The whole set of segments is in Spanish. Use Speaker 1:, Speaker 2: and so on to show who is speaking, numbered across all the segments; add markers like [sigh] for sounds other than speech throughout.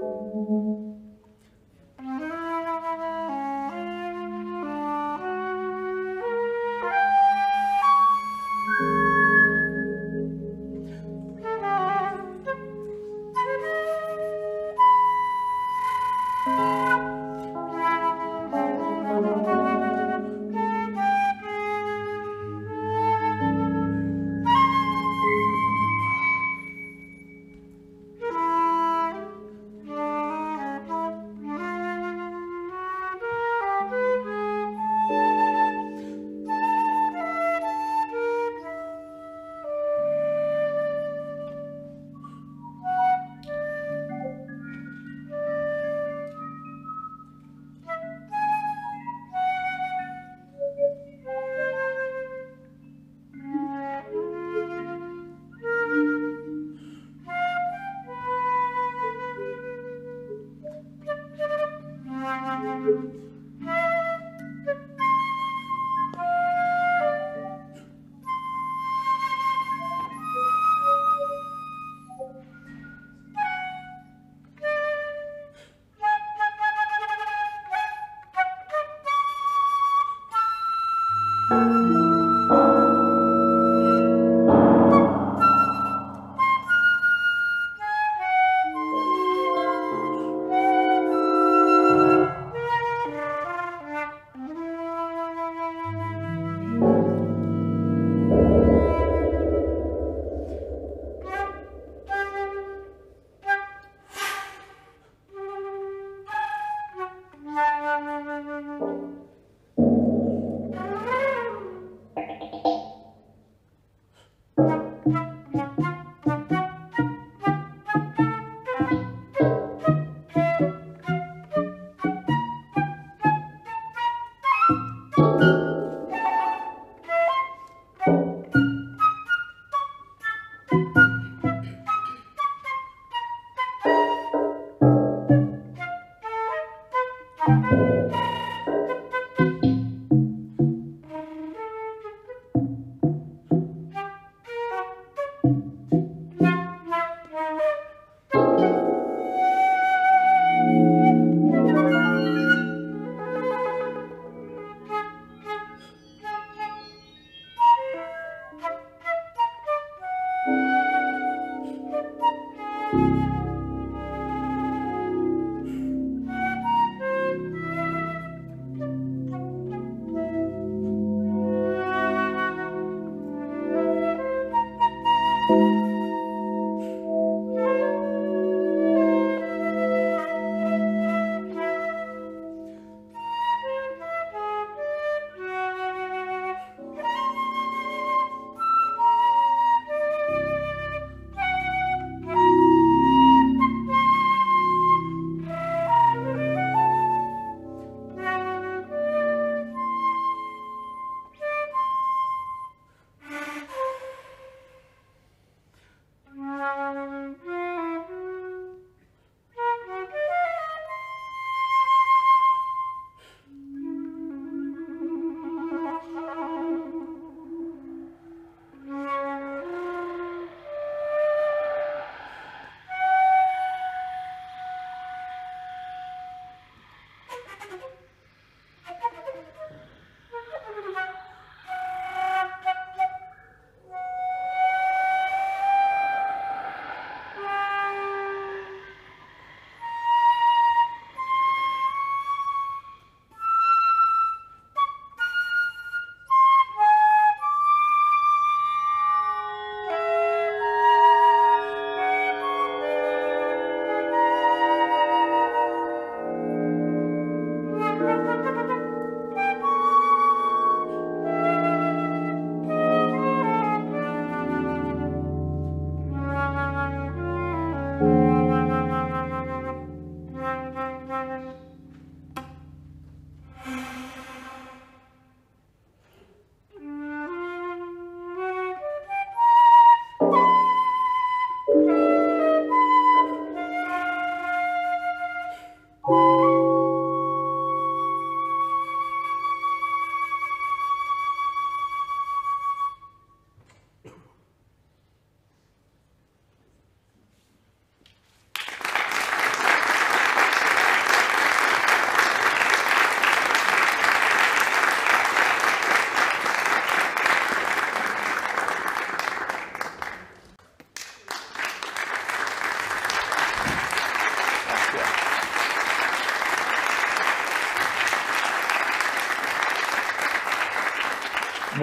Speaker 1: Thank you.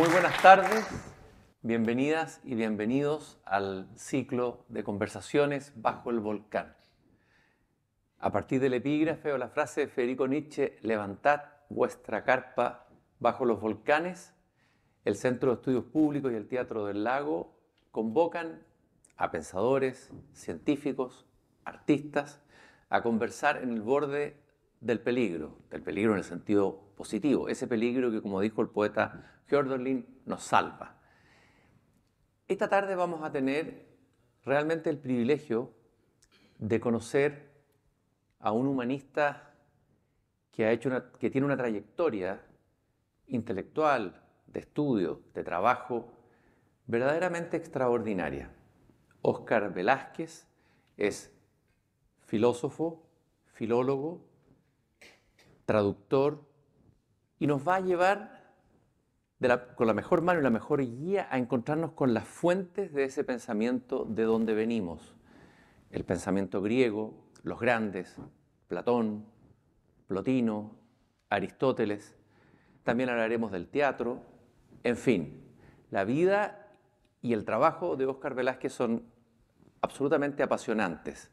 Speaker 2: Muy buenas tardes, bienvenidas y bienvenidos al ciclo de conversaciones bajo el volcán. A partir del epígrafe o la frase de Federico Nietzsche, levantad vuestra carpa bajo los volcanes, el Centro de Estudios Públicos y el Teatro del Lago convocan a pensadores, científicos, artistas, a conversar en el borde del peligro, del peligro en el sentido positivo, ese peligro que como dijo el poeta Lin nos salva. Esta tarde vamos a tener realmente el privilegio de conocer a un humanista que, ha hecho que tiene una trayectoria intelectual, de estudio, de trabajo, verdaderamente extraordinaria. Oscar Velázquez es filósofo, filólogo, traductor, y nos va a llevar con la mejor mano y la mejor guía a encontrarnos con las fuentes de ese pensamiento de donde venimos. El pensamiento griego, los grandes, Platón, Plotino, Aristóteles. También hablaremos del teatro. En fin, la vida y el trabajo de Óscar Velázquez son absolutamente apasionantes.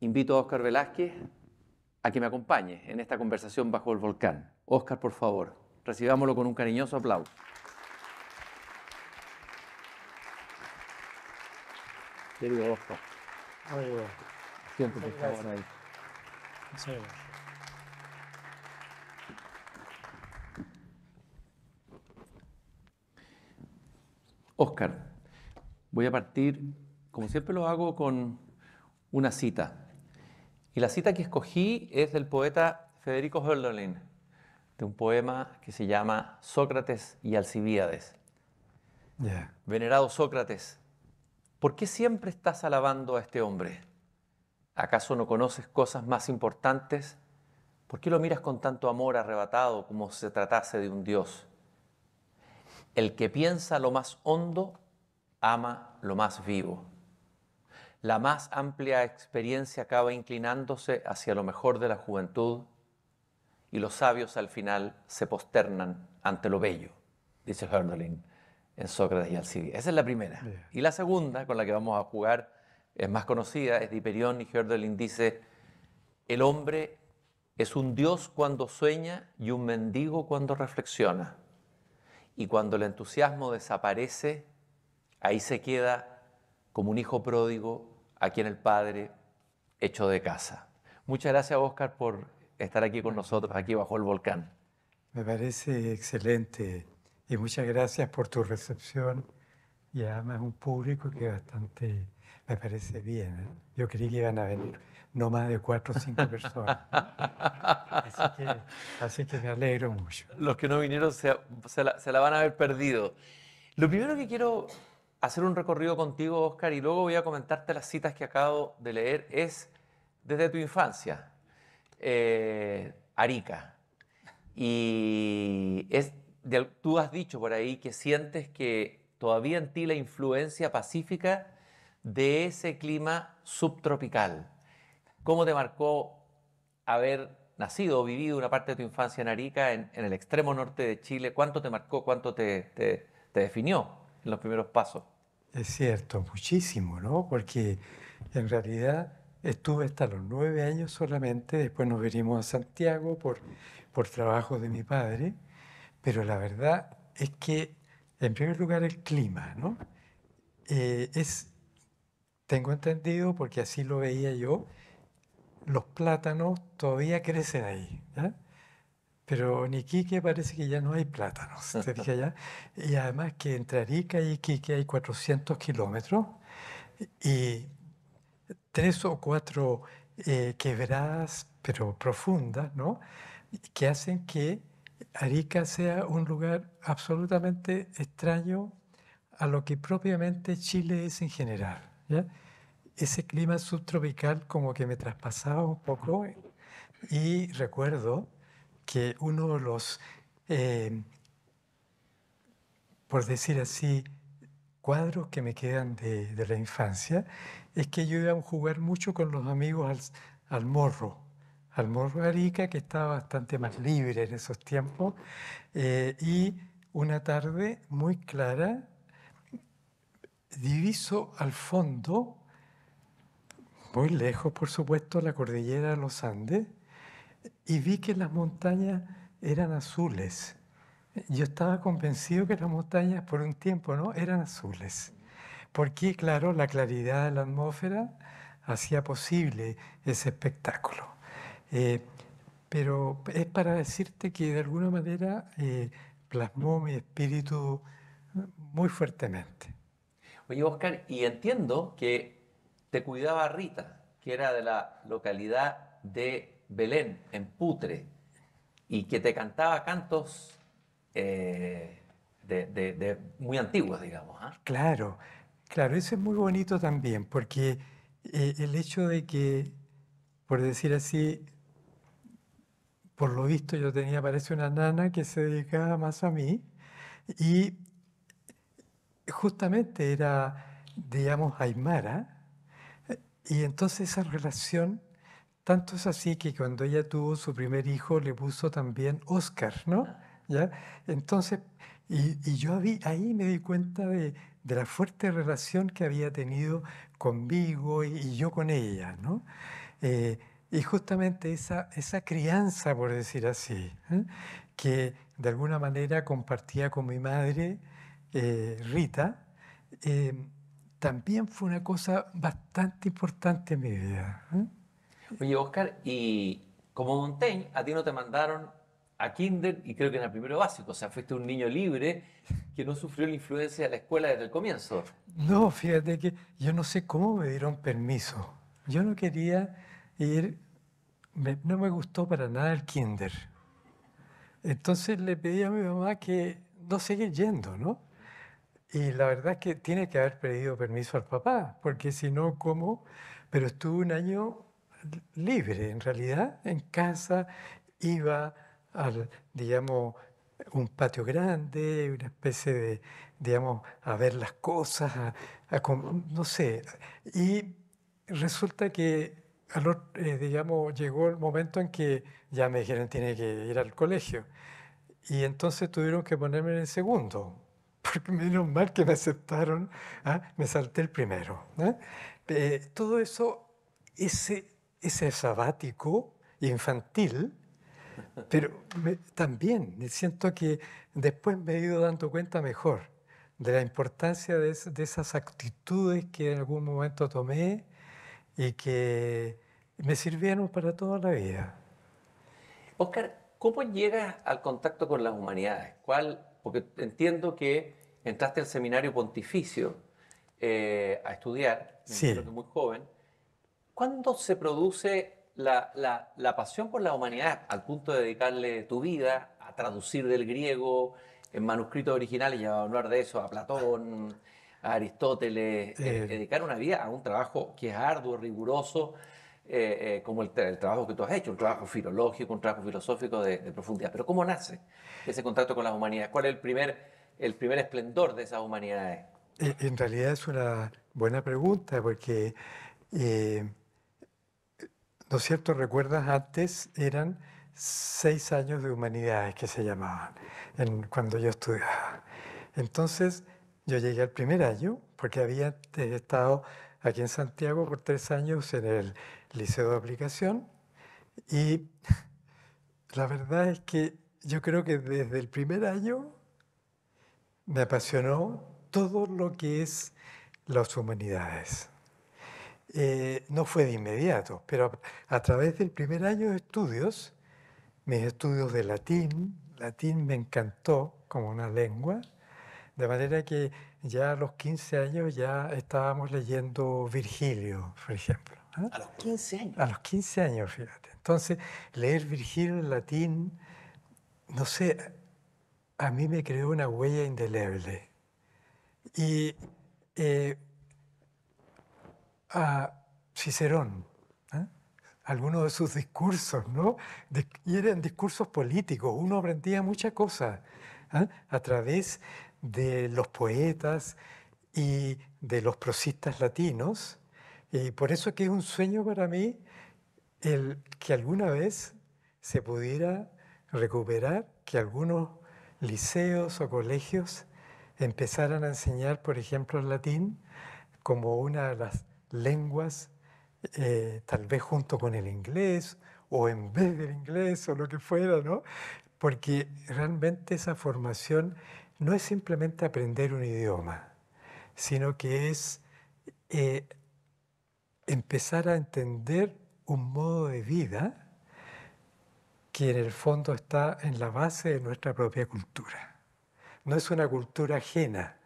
Speaker 2: Invito a Óscar Velázquez a que me acompañe en esta conversación bajo el volcán. Óscar, por favor. Recibámoslo con un cariñoso aplauso. Querido ahí. Oscar, voy a partir, como siempre lo hago, con una cita. Y la cita que escogí es del poeta Federico Hölderlin de un poema que se llama Sócrates y Alcibíades. Venerado Sócrates, ¿por qué siempre estás alabando a este hombre? ¿Acaso no conoces cosas más importantes? ¿Por qué lo miras con tanto amor arrebatado como si se tratase de un dios? El que piensa lo más hondo ama lo más vivo. La más amplia experiencia acaba inclinándose hacia lo mejor de la juventud y los sabios al final se posternan ante lo bello, dice Hölderlin en Sócrates y Alcibiades. Esa es la primera. Y la segunda, con la que vamos a jugar, es más conocida, es de Hiperión y Hölderlin dice, el hombre es un dios cuando sueña y un mendigo cuando reflexiona. Y cuando el entusiasmo desaparece, ahí se queda como un hijo pródigo a quien el padre echó de casa. Muchas gracias, Oscar, por estar aquí con nosotros, aquí bajo el volcán.
Speaker 3: Me parece excelente y muchas gracias por tu recepción y además un público que bastante me parece bien. ¿eh? Yo creí que iban a venir no más de cuatro o cinco personas. así,
Speaker 2: que, así, me alegro mucho. Los que no vinieron se, se, la, se, la, van a haber perdido. Lo primero que quiero hacer un recorrido contigo, Oscar, y luego voy a comentarte las citas que acabo de leer, es desde tu infancia. Eh, Arica. Y es, tú has dicho por ahí que sientes que todavía en ti la influencia pacífica de ese clima subtropical. ¿Cómo te marcó haber nacido o vivido una parte de tu infancia en Arica, en, el extremo norte de Chile? ¿Cuánto te marcó, cuánto te, te definió en los primeros pasos?
Speaker 3: Es cierto, muchísimo, ¿no? Porque en realidad Estuve hasta los nueve años solamente, después nos venimos a Santiago por, por trabajo de mi padre, pero la verdad es que, en primer lugar, el clima, ¿no? Eh, es, tengo entendido, porque así lo veía yo, los plátanos todavía crecen ahí, ¿ya? Pero en Iquique parece que ya no hay plátanos, te dije ya? Y además que entre Arica y Iquique hay 400 kilómetros y tres o cuatro eh, quebradas, pero profundas, ¿no? que hacen que Arica sea un lugar absolutamente extraño a lo que propiamente Chile es en general. Ese clima subtropical como que me traspasaba un poco y recuerdo que uno de los, eh, por decir así, cuadros que me quedan de la infancia es que yo iba a jugar mucho con los amigos al, morro, al morro de Arica, que estaba bastante más libre en esos tiempos, eh, y una tarde muy clara, diviso al fondo, muy lejos por supuesto, la cordillera de los Andes, y vi que las montañas eran azules. Yo estaba convencido que las montañas por un tiempo no eran azules porque, claro, la claridad de la atmósfera hacía posible ese espectáculo. Eh, pero es para decirte que de alguna manera eh, plasmó mi espíritu muy fuertemente.
Speaker 2: Oye, Oscar, y entiendo que te cuidaba Rita, que era de la localidad de Belén, en Putre, y que te cantaba cantos eh, muy antiguos, digamos. ¿ah?
Speaker 3: Claro, Claro, eso es muy bonito también, porque eh, el hecho de que, por decir así, por lo visto yo tenía, parece una nana que se dedicaba más a mí, y justamente era, digamos, Aymara, y entonces esa relación, tanto es así que cuando ella tuvo su primer hijo le puso también Oscar, ¿no? Ah. ¿Ya? Entonces, y, yo ahí me di cuenta de, de, la fuerte relación que había tenido conmigo y, yo con ella, ¿no? Eh, y justamente esa, esa crianza, por decir así, ¿eh? que de alguna manera compartía con mi madre, eh, Rita, también fue una cosa bastante importante en mi vida.
Speaker 2: Oye, Oscar, y como Montaigne, a ti no te mandaron kinder y creo que en el primero básico. O sea, fuiste un niño libre que no sufrió la influencia de la escuela desde el comienzo.
Speaker 3: No, fíjate que yo no sé cómo me dieron permiso. Yo no quería ir, no me gustó para nada el kinder. Entonces le pedí a mi mamá que no siga yendo, ¿no? Y la verdad es que tiene que haber pedido permiso al papá, porque si no, ¿cómo? Pero estuve un año libre, en realidad, en casa, iba, al, digamos, un patio grande, una especie de, digamos, a ver las cosas, a, no sé. Y resulta que, eh, digamos, llegó el momento en que ya me dijeron tiene que ir al colegio. Y entonces tuvieron que ponerme en el segundo, [laughs] porque menos mal que me aceptaron, ¿ah? me salté el primero. Eh, todo eso, ese, ese sabático infantil, pero me, también siento que después me he ido dando cuenta mejor de la importancia de, esas actitudes que en algún momento tomé y que me sirvieron para toda la vida.
Speaker 2: Oscar, ¿cómo llegas al contacto con las humanidades? ¿Cuál? Porque entiendo que entraste al seminario pontificio eh, a estudiar, sí. muy joven. ¿Cuándo se produce la, la, pasión por la humanidad, al punto de dedicarle tu vida a traducir del griego en manuscritos originales, y a hablar de eso, a Platón, a Aristóteles, eh, eh. dedicar una vida a un trabajo que es arduo, riguroso, eh, como el, trabajo que tú has hecho, un trabajo filológico, un trabajo filosófico de, profundidad. Pero ¿cómo nace ese contacto con las humanidades? ¿Cuál es el primer, el primer esplendor de esas humanidades?
Speaker 3: En realidad es una buena pregunta porque ¿No es cierto? ¿Recuerdas? Antes eran seis años de humanidades que se llamaban cuando yo estudiaba. Entonces yo llegué al primer año porque había eh, estado aquí en Santiago por tres años en el Liceo de Aplicación y [laughs] la verdad es que yo creo que desde el primer año me apasionó todo lo que es las humanidades. Eh, no fue de inmediato, pero a, través del primer año de estudios, mis estudios de latín, latín me encantó como una lengua, de manera que ya a los 15 años ya estábamos leyendo Virgilio, por ejemplo. ¿eh? A los
Speaker 4: 15 años. A
Speaker 3: los 15 años, fíjate. Entonces, leer Virgilio en latín, no sé, a mí me creó una huella indeleble. Y eh, a Cicerón, ¿eh? algunos de sus discursos, ¿no? y eran discursos políticos, uno aprendía muchas cosas ¿eh? a través de los poetas y de los prosistas latinos, y por eso que es un sueño para mí el que alguna vez se pudiera recuperar que algunos liceos o colegios empezaran a enseñar, por ejemplo, el latín como una de las lenguas, eh, tal vez junto con el inglés o en [laughs] vez del inglés o lo que fuera, ¿no? Porque realmente esa formación no es simplemente aprender un idioma, sino que es eh, empezar a entender un modo de vida que en el fondo está en la base de nuestra propia cultura. No es una cultura ajena,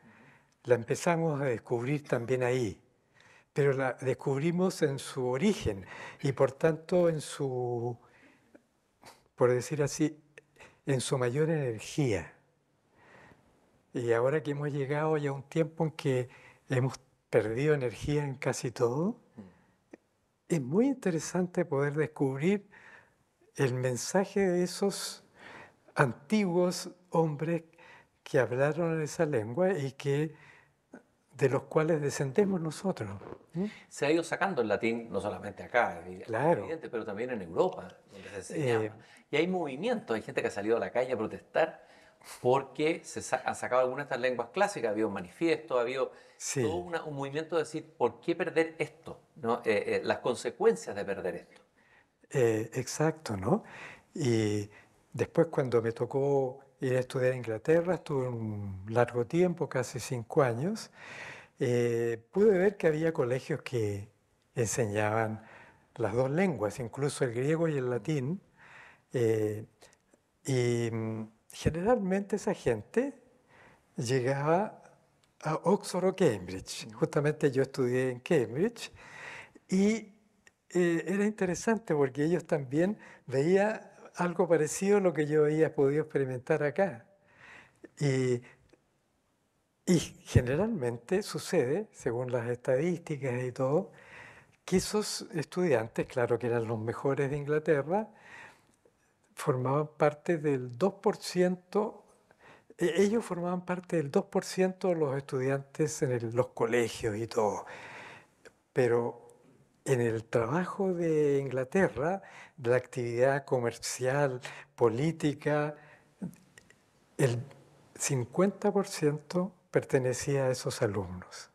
Speaker 3: la empezamos a descubrir también ahí pero la descubrimos en su origen y por tanto en su, por decir así, en su mayor energía. Y ahora que hemos llegado ya a un tiempo en que hemos perdido energía en casi todo, es muy interesante poder descubrir el mensaje de esos antiguos hombres que hablaron esa lengua y que de los cuales descendemos nosotros.
Speaker 2: ¿eh? Se ha ido sacando el latín, no solamente acá, claro. pero también en Europa, eh, y hay movimientos, hay gente que ha salido a la calle a protestar porque se han sacado algunas de estas lenguas clásicas, ha habido manifiestos, ha habido todo un movimiento de decir, ¿por qué perder esto? ¿No? Eh, las consecuencias de perder esto.
Speaker 3: exacto, ¿no? Y después cuando me tocó ir a estudiar en Inglaterra, estuve un largo tiempo, casi cinco años, eh, pude ver que había colegios que enseñaban las dos lenguas, incluso el griego y el latín, eh, y mm, generalmente esa gente llegaba a Oxford o Cambridge. Justamente yo estudié en Cambridge y eh, era interesante porque ellos también veían algo parecido a lo que yo había podido experimentar acá. Y y generalmente sucede, según las estadísticas y todo, que esos estudiantes, claro que eran los mejores de Inglaterra, formaban parte del 2%, e, ellos formaban parte del 2% de los estudiantes en los colegios y todo. Pero en el trabajo de Inglaterra, la actividad comercial, política, el 50% pertenecía a esos alumnos.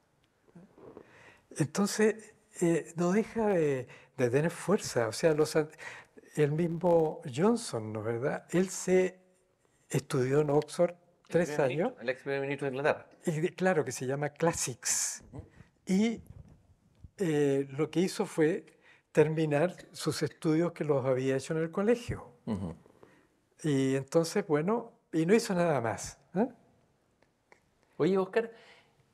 Speaker 3: Entonces, eh, no deja de, tener fuerza. O sea, el mismo Johnson, ¿no es verdad? Él se estudió en Oxford tres años.
Speaker 2: el
Speaker 3: claro, que se llama Classics. Y eh, lo que hizo fue terminar sus estudios que los había hecho en el colegio.
Speaker 2: Y entonces, bueno, y no hizo nada más. Oye, Oscar,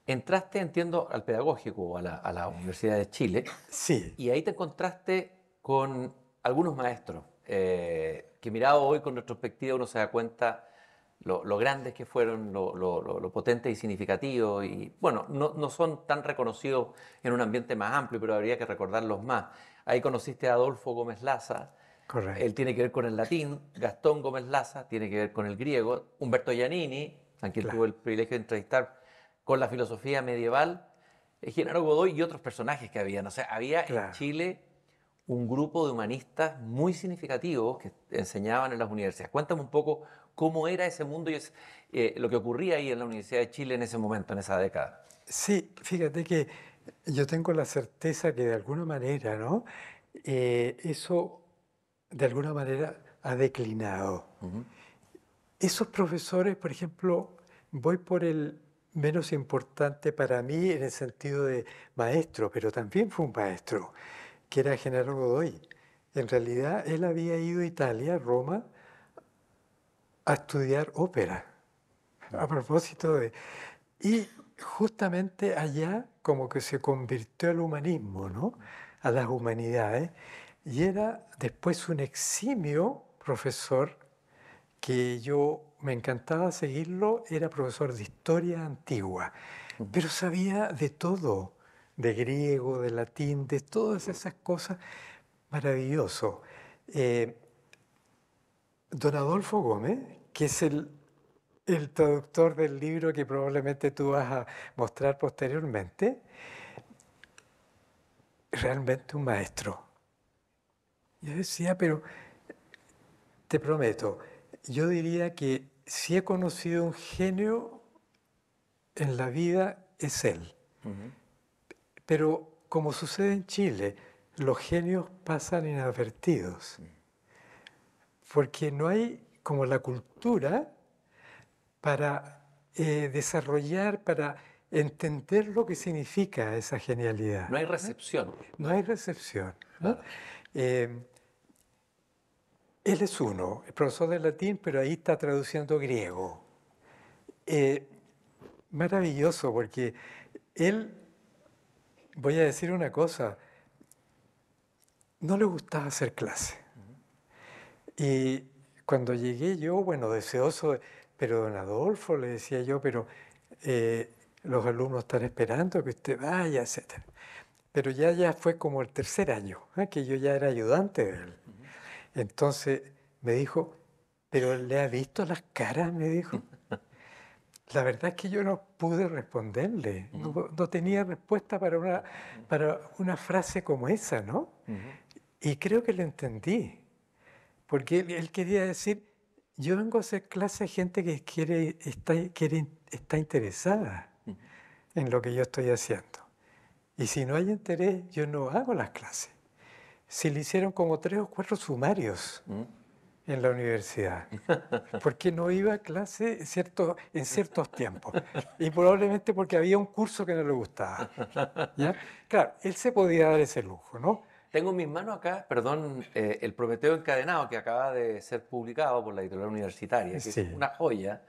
Speaker 2: entraste, entiendo, al pedagógico, a la, Universidad de Chile. Sí. Y ahí te encontraste con algunos maestros, eh, que mirado hoy con retrospectiva uno se da cuenta lo, grandes que fueron, lo, potentes y significativos, y bueno, no, no, son tan reconocidos en un ambiente más amplio, pero habría que recordarlos más. Ahí conociste a Adolfo Gómez Laza. Correcto. Él tiene que ver con el latín, Gastón Gómez Laza tiene que ver con el griego, Humberto Giannini a tuvo tuve el privilegio de entrevistar con la filosofía medieval, Genaro eh, Godoy y otros personajes que habían. O sea, había en Chile un grupo de humanistas muy significativos que enseñaban en las universidades. Cuéntame un poco cómo era ese mundo y eh, lo que ocurría ahí en la Universidad de Chile en ese momento, en esa década.
Speaker 3: Sí, fíjate que yo tengo la certeza que de alguna manera, ¿no? Eh, eso de alguna manera ha declinado. Esos profesores, por ejemplo, voy por el menos importante para mí en el sentido de maestro, pero también fue un maestro, que era Genaro Godoy. En realidad, él había ido a Italia, Roma, a estudiar ópera. A propósito de... Y justamente allá como que se convirtió al humanismo, ¿no? A las humanidades. Y era después un eximio profesor que yo me encantaba seguirlo, era profesor de historia antigua, pero sabía de todo, de griego, de latín, de todas esas cosas, maravilloso. Eh, don Adolfo Gómez, que es el, el, traductor del libro que probablemente tú vas a mostrar posteriormente, realmente un maestro. Yo decía, pero te prometo, yo diría que si he conocido un genio en la vida, es él. Pero como sucede en Chile, los genios pasan inadvertidos. Porque no hay como la cultura para eh, desarrollar, para entender lo que significa esa genialidad. No
Speaker 2: hay recepción.
Speaker 3: No, hay recepción. Em, él es uno, es profesor de latín, pero ahí está traduciendo griego. Eh, maravilloso, porque él, voy a decir una cosa, no le gustaba hacer clase. Y cuando llegué yo, bueno, deseoso, pero don Adolfo, le decía yo, pero eh, los alumnos están esperando que usted vaya, etc. Pero ya, ya fue como el tercer año, ¿eh? que yo ya era ayudante de él. Entonces me dijo, pero le ha visto las caras, me dijo. [laughs] La verdad es que yo no pude responderle, no, tenía respuesta para una, para una frase como esa, ¿no? Y creo que le entendí, porque él, quería decir, yo vengo a hacer clase a gente que quiere, está, quiere, está interesada en lo que yo estoy haciendo. Y si no hay interés, yo no hago las clases se le hicieron como tres o cuatro sumarios mm. en la universidad, porque no iba a clase en ciertos tiempos, y probablemente porque había un curso que no le gustaba.
Speaker 2: Claro, él se podía dar ese lujo, ¿no? Tengo en mis manos acá, perdón, eh, El Prometeo Encadenado, que acaba de ser publicado por la editorial universitaria, que es una joya,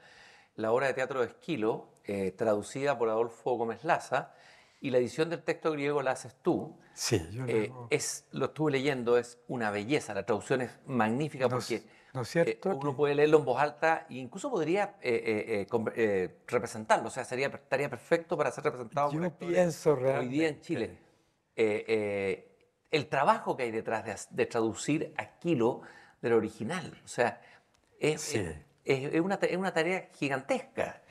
Speaker 2: la obra de teatro de Esquilo, eh, traducida por Adolfo Gómez Laza, y la edición del texto griego la haces tú. Sí, yo eh, lo, es, lo estuve leyendo, es una belleza, la traducción es magnífica porque no eh, uno puede leerlo en voz alta e incluso podría eh, representarlo, o sea, sería, estaría perfecto para ser representado. Yo pienso Hoy día en Chile. el trabajo que hay detrás de, traducir Aquilo del original, o sea, es, una, es una, tarea gigantesca.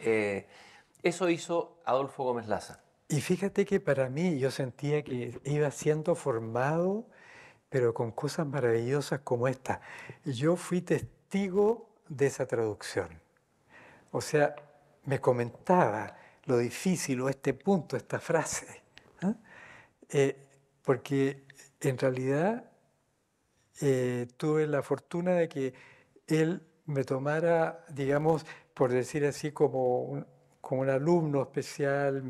Speaker 2: eso hizo Adolfo Gómez Laza.
Speaker 3: Y fíjate que para mí yo sentía que iba siendo formado, pero con cosas maravillosas como esta. Yo fui testigo de esa traducción. O sea, me comentaba lo difícil o este punto, esta frase. ¿ah? Eh, porque en realidad eh, tuve la fortuna de que él me tomara, digamos, por decir así, como un, como un alumno especial,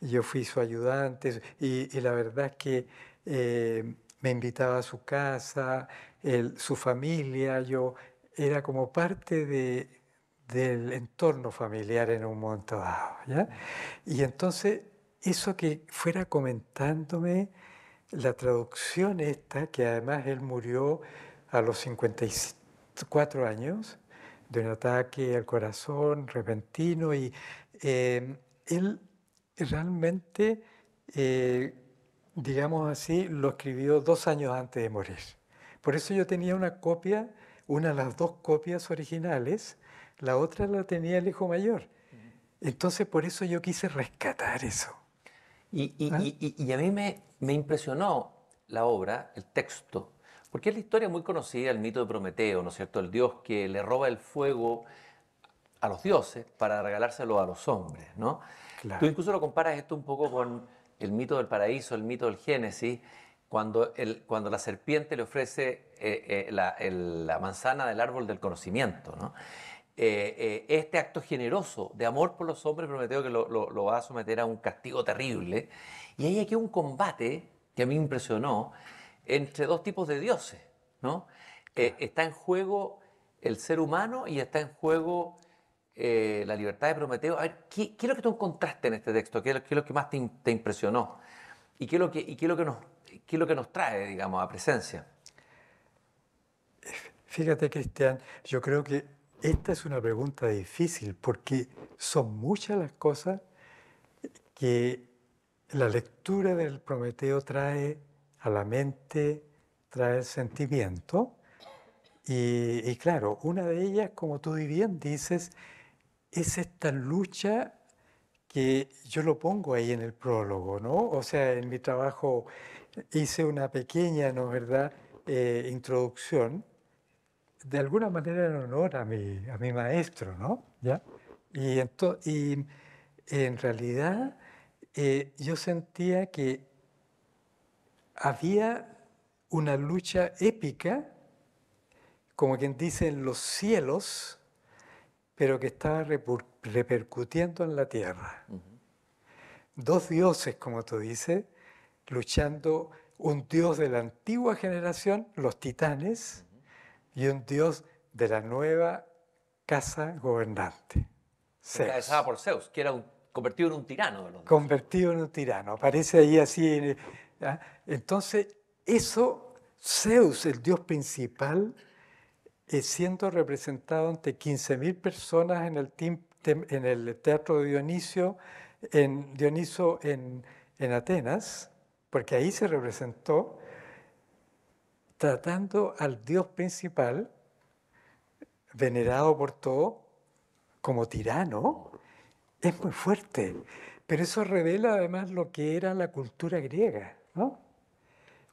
Speaker 3: yo fui su ayudante y, la verdad es que eh, me invitaba a su casa, su familia, yo era como parte del entorno familiar en un momento dado. ¿ya? Y entonces eso que fuera comentándome, la traducción esta, que además él murió a los 54 años, de un ataque al corazón repentino y eh, él realmente, eh, digamos así, lo escribió dos años antes de morir. Por eso yo tenía una copia, una de las dos copias originales, la otra la tenía el hijo mayor. Entonces por eso yo
Speaker 2: quise rescatar eso. Y, ¿Ah? a mí me, me, impresionó la obra, el texto, porque es la historia muy conocida, el mito de Prometeo, ¿no es cierto? El dios que le roba el fuego a los dioses para regalárselo a los hombres, ¿no? Tú incluso lo comparas esto un poco con el mito del paraíso, el mito del Génesis, cuando, el, cuando la serpiente le ofrece eh, eh, la, manzana del árbol del conocimiento, eh, este acto generoso de amor por los hombres Prometeo que lo, va a someter a un castigo terrible. Y hay aquí un combate que a mí me impresionó entre dos tipos de dioses, ¿no? está en juego el ser humano y está en juego eh, la libertad de Prometeo. ¿qué, es lo que tú encontraste en este texto? ¿Qué, es lo, que más te, impresionó? ¿Y, qué es, lo que, nos, trae, digamos, a presencia? Fíjate, Cristian,
Speaker 3: yo creo que esta es una pregunta difícil porque son muchas las cosas que la lectura del Prometeo trae a la mente, trae el sentimiento. Y, y, claro, una de ellas, como tú bien dices, es esta lucha que yo lo pongo ahí en el prólogo, ¿no? O sea, en mi trabajo hice una pequeña, ¿no verdad?, eh, introducción, de alguna manera en honor a mi, a mi maestro, ¿no? ¿Ya? Y, y en realidad eh, yo sentía que había una lucha épica, como quien dice, en los cielos, pero que está repercutiendo en la tierra. Dos dioses, como tú dices, luchando un dios de la antigua generación, los titanes, y un dios de la nueva casa gobernante.
Speaker 2: Zeus. por Zeus, que era convertido en un tirano.
Speaker 3: convertido en un tirano, aparece ahí así. ¿ah? Entonces, eso, Zeus, el dios principal, eh, siendo representado ante 15.000 personas en el, en el Teatro de Dionisio, en, Dioniso en, en Atenas, porque ahí se representó, tratando al Dios principal, venerado por todo, como tirano, es muy fuerte. Pero eso revela además lo que era la cultura griega, ¿no?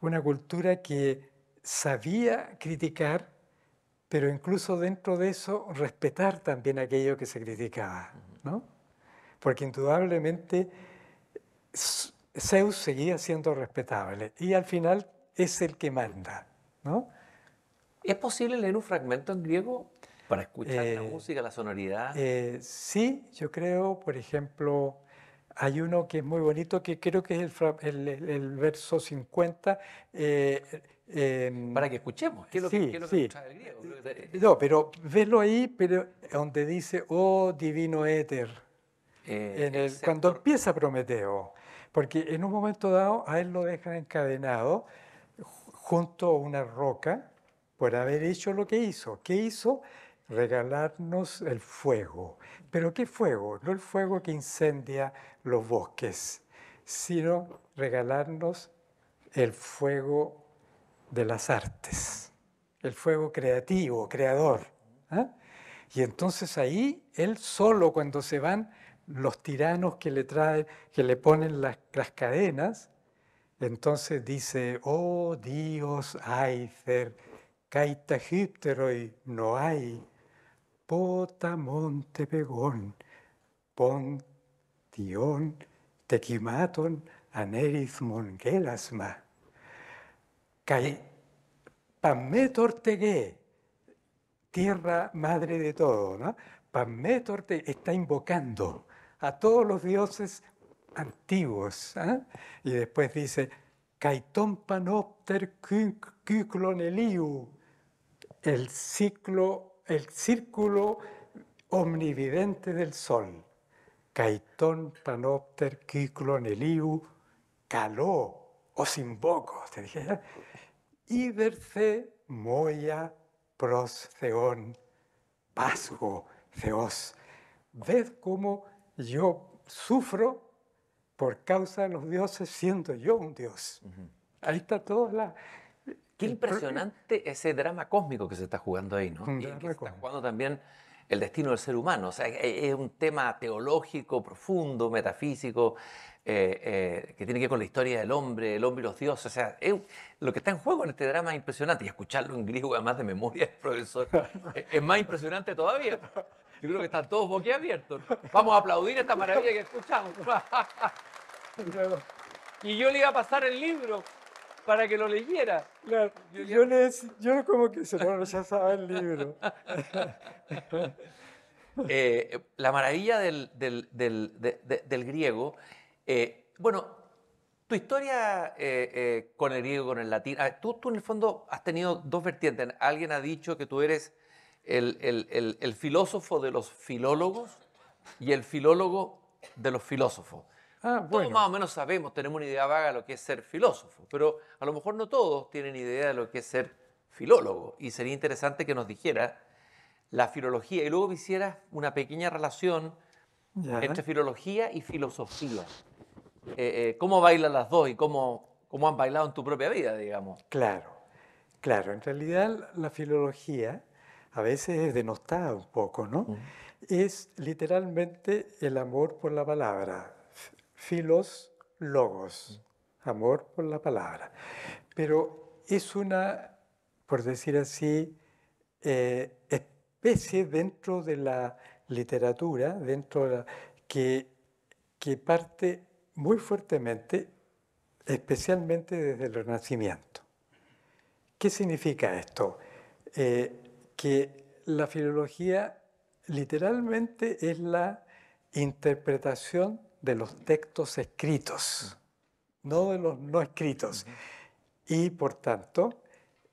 Speaker 3: Una cultura que sabía criticar pero incluso dentro de eso respetar también aquello que se criticaba, ¿no? Porque indudablemente Zeus seguía siendo respetable y al final es el que manda, ¿no? ¿Es posible leer un fragmento en griego
Speaker 2: para escuchar la eh, música, la sonoridad?
Speaker 3: Eh, sí, yo creo, por ejemplo, hay uno que es muy bonito, que creo que es el, verso 50. Em, Para que escuchemos, que, griego? No, pero velo ahí, pero donde dice, oh divino éter,
Speaker 2: eh,
Speaker 3: cuando empieza Prometeo, porque en un momento dado a él lo dejan encadenado junto a una roca por haber hecho lo que hizo. ¿Qué hizo? Regalarnos el fuego. ¿Pero qué fuego? No el fuego que incendia los bosques, sino regalarnos el fuego de las artes, el fuego creativo, creador. ¿eh? Y entonces ahí él solo cuando se van los tiranos que le que le ponen las, cadenas, entonces dice, oh Dios, Aizer, Caita Hipteroi, no hay, monte Pegón, Pontión, Tequimaton, Aneris gelasma. Caí, Pamé tierra madre de todo, ¿no? Pamé está invocando a todos los dioses antiguos. ¿ah? Y después dice, Caitón Panopter Kykloneliu, el ciclo, el círculo omnividente del sol. Caitón Panopter Kykloneliu, caló, os invoco. Te dije, ¿eh? iberce moya pros theon, pasgo theos. Ved cómo yo sufro por causa de los dioses siento yo un dios. Ahí está todo.
Speaker 2: Qué impresionante ese drama cósmico que se está jugando ahí, ¿no? y que se está jugando también el destino del ser humano. O sea, e-, e-, es un tema teológico, profundo, metafísico, eh, eh, que tiene que ver con la historia del hombre, el hombre y los dioses. O sea, lo que está en juego en este drama es impresionante. Y escucharlo en griego, además de memoria, [laughs] profesor, es, más impresionante todavía. Yo creo que están todos boquiabiertos. Vamos a aplaudir esta maravilla que escuchamos. [laughs] y yo le iba a pasar el libro para que lo leyera.
Speaker 3: yo, yo, yo como que se lo el libro. [laughs]
Speaker 2: Eh, la maravilla del, del griego eh, bueno, tu historia eh, eh, con el griego, con el latín, ah, tú, tú, en el fondo has tenido dos vertientes. Alguien ha dicho que tú eres el, filósofo de los filólogos y el filólogo de los filósofos. Ah, bueno. Todos más o menos sabemos, tenemos una idea vaga de lo que es ser filósofo, pero a lo mejor no todos tienen idea de lo que es ser filólogo. Y sería interesante que nos dijera la filología y luego hicieras una pequeña relación entre filología y filosofía. Eh, eh, cómo bailan las dos y cómo, cómo han bailado en tu propia vida, digamos.
Speaker 3: Claro, claro. En realidad la filología a veces es denostada un poco, ¿no? Es literalmente el amor por la palabra. Filos, logos. Amor por la palabra. Pero es una, por decir así, eh, especie dentro de la literatura, dentro de la, que, que parte muy fuertemente, especialmente desde el Renacimiento. ¿Qué significa esto? Eh, que la filología literalmente es la interpretación de los textos escritos, no de los no escritos. Y por tanto,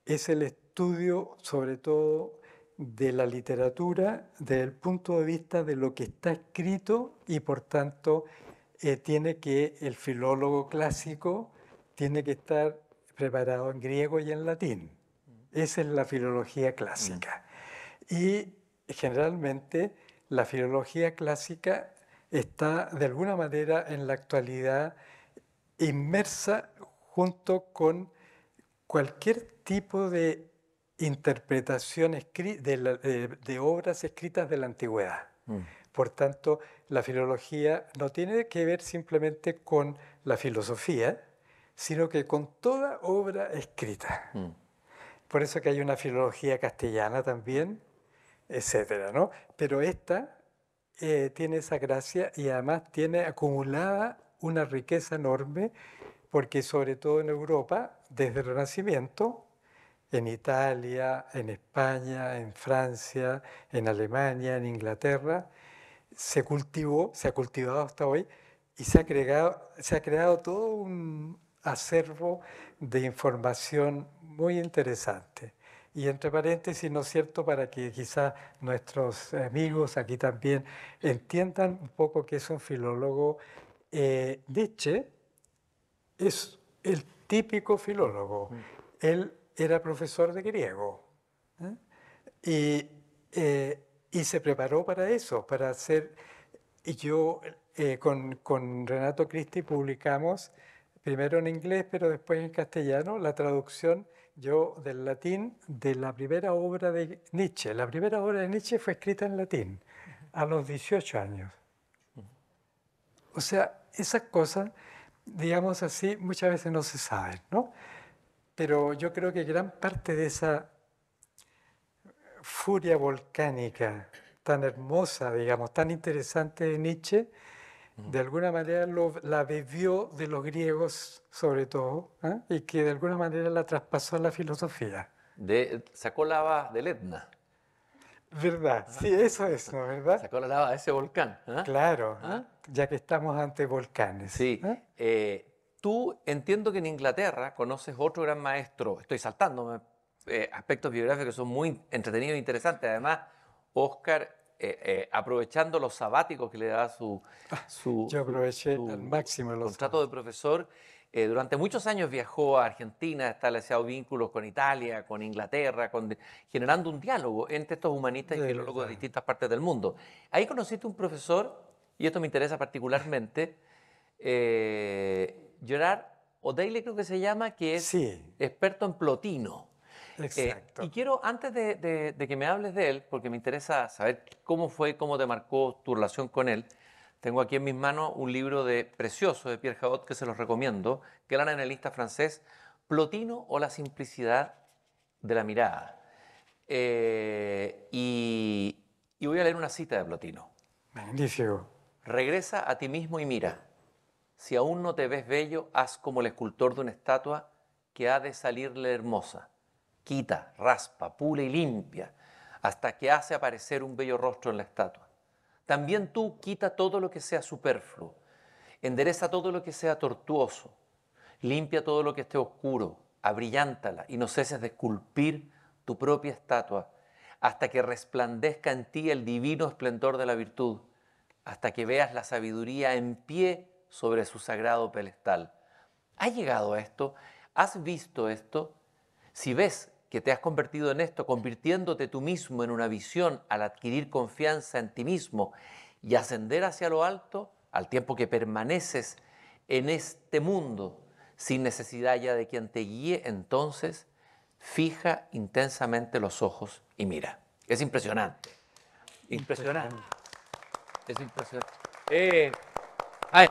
Speaker 3: es el estudio sobre todo de la literatura desde el punto de vista de lo que está escrito y por tanto eh, tiene que, el filólogo clásico tiene que estar preparado en griego y en latín. Mm. Esa es la filología clásica. Mm. Y generalmente la filología clásica está de alguna manera en la actualidad inmersa junto con cualquier tipo de interpretación de, obras escritas de la antigüedad. Mm. Por tanto, la filología no tiene que ver simplemente con la filosofía, sino que con toda obra escrita. Mm. Por eso que hay una filología castellana también, etcétera, ¿no? Pero esta eh, tiene esa gracia y además tiene acumulada una riqueza enorme, porque sobre todo en Europa, desde el Renacimiento, en Italia, en España, en Francia, en Alemania, en Inglaterra, se cultivó, se ha cultivado hasta hoy y se ha creado, se ha creado todo un acervo de información muy interesante. Y entre paréntesis, ¿no es cierto?, para que quizás nuestros amigos aquí también entiendan un poco que es un filólogo. Eh, Nietzsche es el típico filólogo. Mm. Él era profesor de griego. ¿eh? Y eh, y se preparó para eso, para hacer... Y yo eh, con, con, Renato Cristi publicamos, primero en inglés, pero después en castellano, la traducción yo del latín de la primera obra de Nietzsche. La primera obra de Nietzsche fue escrita en latín, a los 18 años. O sea, esas cosas, digamos así, muchas veces no se saben, ¿no? Pero yo creo que gran parte de esa furia volcánica tan hermosa, digamos, tan interesante de Nietzsche, de alguna manera la bebió de los griegos, sobre todo, ¿eh? y que de alguna manera la traspasó a la filosofía.
Speaker 2: De, sacó lava del Etna. ¿Verdad? Sí, eso es, ¿Verdad? Sacó la lava de ese volcán. ¿ah? Claro, ¿Ah? ya que estamos ante volcanes. Sí. ¿eh? Eh, tú entiendo que en Inglaterra conoces otro gran maestro, estoy saltándome eh, aspectos biográficos que son muy entretenidos e interesantes. Además, Oscar, eh, eh, aprovechando los sabáticos que le da su, ah, su, máximo los contrato de profesor, durante muchos años viajó a Argentina, estableció vínculos con Italia, con Inglaterra, con, generando un diálogo entre estos humanistas y biólogos de distintas partes del mundo. Ahí conociste un profesor, y esto me interesa particularmente, Gerard Odeile creo que se llama, que es experto en plotino y quiero, antes de, que me hables de él, porque me interesa saber cómo fue, cómo te marcó tu relación con él, tengo aquí en mis manos un libro de precioso de Pierre Jadot que se los recomiendo, que era analista francés, Plotino o la simplicidad de la mirada. Eh, y, y voy a leer una cita de Plotino. Magnífico. Regresa a ti mismo y mira. Si aún no te ves bello, haz como el escultor de una estatua que ha de salirle hermosa quita, raspa, pule y limpia, hasta que hace aparecer un bello rostro en la estatua. También tú quita todo lo que sea superfluo, endereza todo lo que sea tortuoso, limpia todo lo que esté oscuro, abrillántala y no ceses de esculpir tu propia estatua, hasta que resplandezca en ti el divino esplendor de la virtud, hasta que veas la sabiduría en pie sobre su sagrado pedestal. ¿Has llegado a esto? ¿Has visto esto? Si ves que te has convertido en esto, convirtiéndote tú mismo en una visión al adquirir confianza en ti mismo y ascender hacia lo alto, al tiempo que permaneces en este mundo sin necesidad ya de quien te guíe, entonces fija intensamente los ojos y mira. Es impresionante. Impresionante. Es impresionante. Eh, a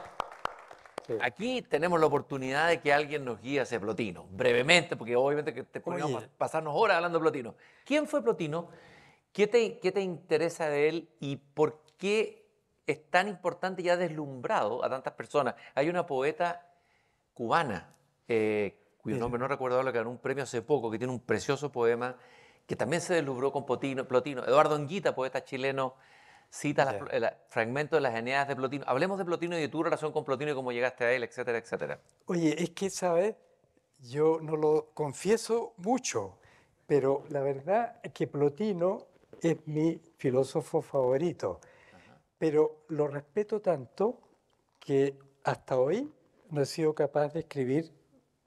Speaker 2: Aquí tenemos la oportunidad de que alguien nos guíe hacia Plotino, brevemente, porque obviamente que te podríamos pasarnos horas hablando de Plotino. ¿Quién fue Plotino? ¿Qué te, interesa de él y por qué es tan importante y ha deslumbrado a tantas personas? Hay una poeta cubana, eh, cuyo nombre no recuerdo la que ganó un premio hace poco, que tiene un precioso poema que también se deslumbró con Plotino. Eduardo Anguita, poeta chileno, cita el fragmento de las Eneadas de Plotino. Hablemos de Plotino y de tu relación con Plotino y cómo llegaste a él, etcétera, etcétera.
Speaker 3: Oye, es que, ¿sabes? Yo no lo confieso mucho, pero la verdad es que Plotino es mi filósofo favorito. Pero lo respeto tanto que hasta hoy no he sido capaz de escribir,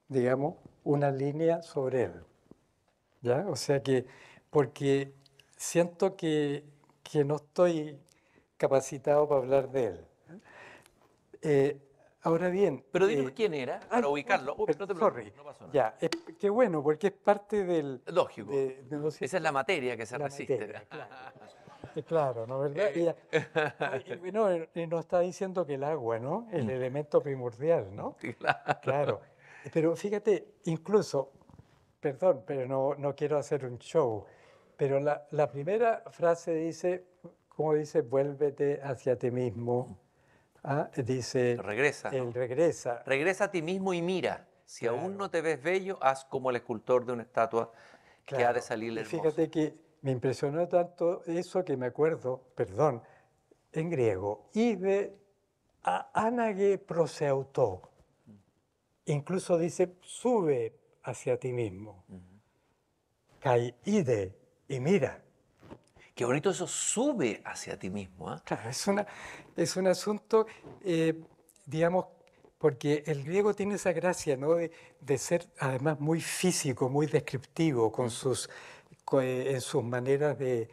Speaker 3: digamos, una línea sobre él. ¿Ya? O sea que, porque siento que que no estoy capacitado para hablar de él. Eh, ahora bien... Pero dime, eh,
Speaker 2: quién era, ah, para ubicarlo. Oh, Uy, no Ya,
Speaker 3: qué bueno, porque es parte del... Lógico. Esa es la materia que se resiste. claro. ¿no verdad? Eh. Y, no, nos está diciendo que el agua, ¿no? El mm. elemento primordial, ¿no? Claro. claro. Pero fíjate, incluso, perdón, pero no, no quiero hacer un show, pero la, primera frase dice, como dice, vuélvete hacia ti mismo. ¿ah? Dice...
Speaker 2: Regresa. regresa. Regresa a ti mismo y mira. Si aún no te ves bello, haz como el escultor de una estatua que ha de salir hermoso.
Speaker 3: fíjate que me impresionó tanto eso que me acuerdo, perdón, en griego, y a anage proseutó. Incluso dice, sube hacia ti mismo. Kai ide y mira. Qué bonito eso sube hacia ti mismo. ¿ah? Claro, es, una, es un asunto, eh, digamos, porque el griego tiene esa gracia de, ser además muy físico, muy descriptivo con sus, eh, en sus maneras de,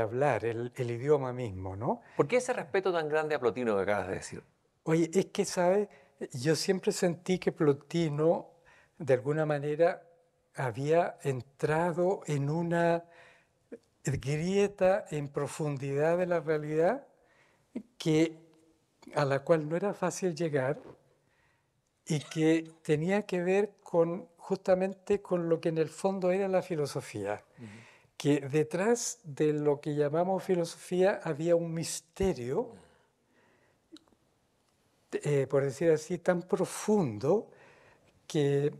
Speaker 2: hablar, el, idioma mismo. ¿no? ¿Por qué ese respeto tan grande a Plotino que acabas de decir?
Speaker 3: Oye, es que, ¿sabes? Yo siempre sentí que Plotino, de alguna manera, había entrado en una grieta en profundidad de la realidad que, a la cual no era fácil llegar y que tenía que ver con justamente con lo que en el fondo era la filosofía, que detrás de lo que llamamos filosofía había un misterio, eh, por decir así, tan profundo que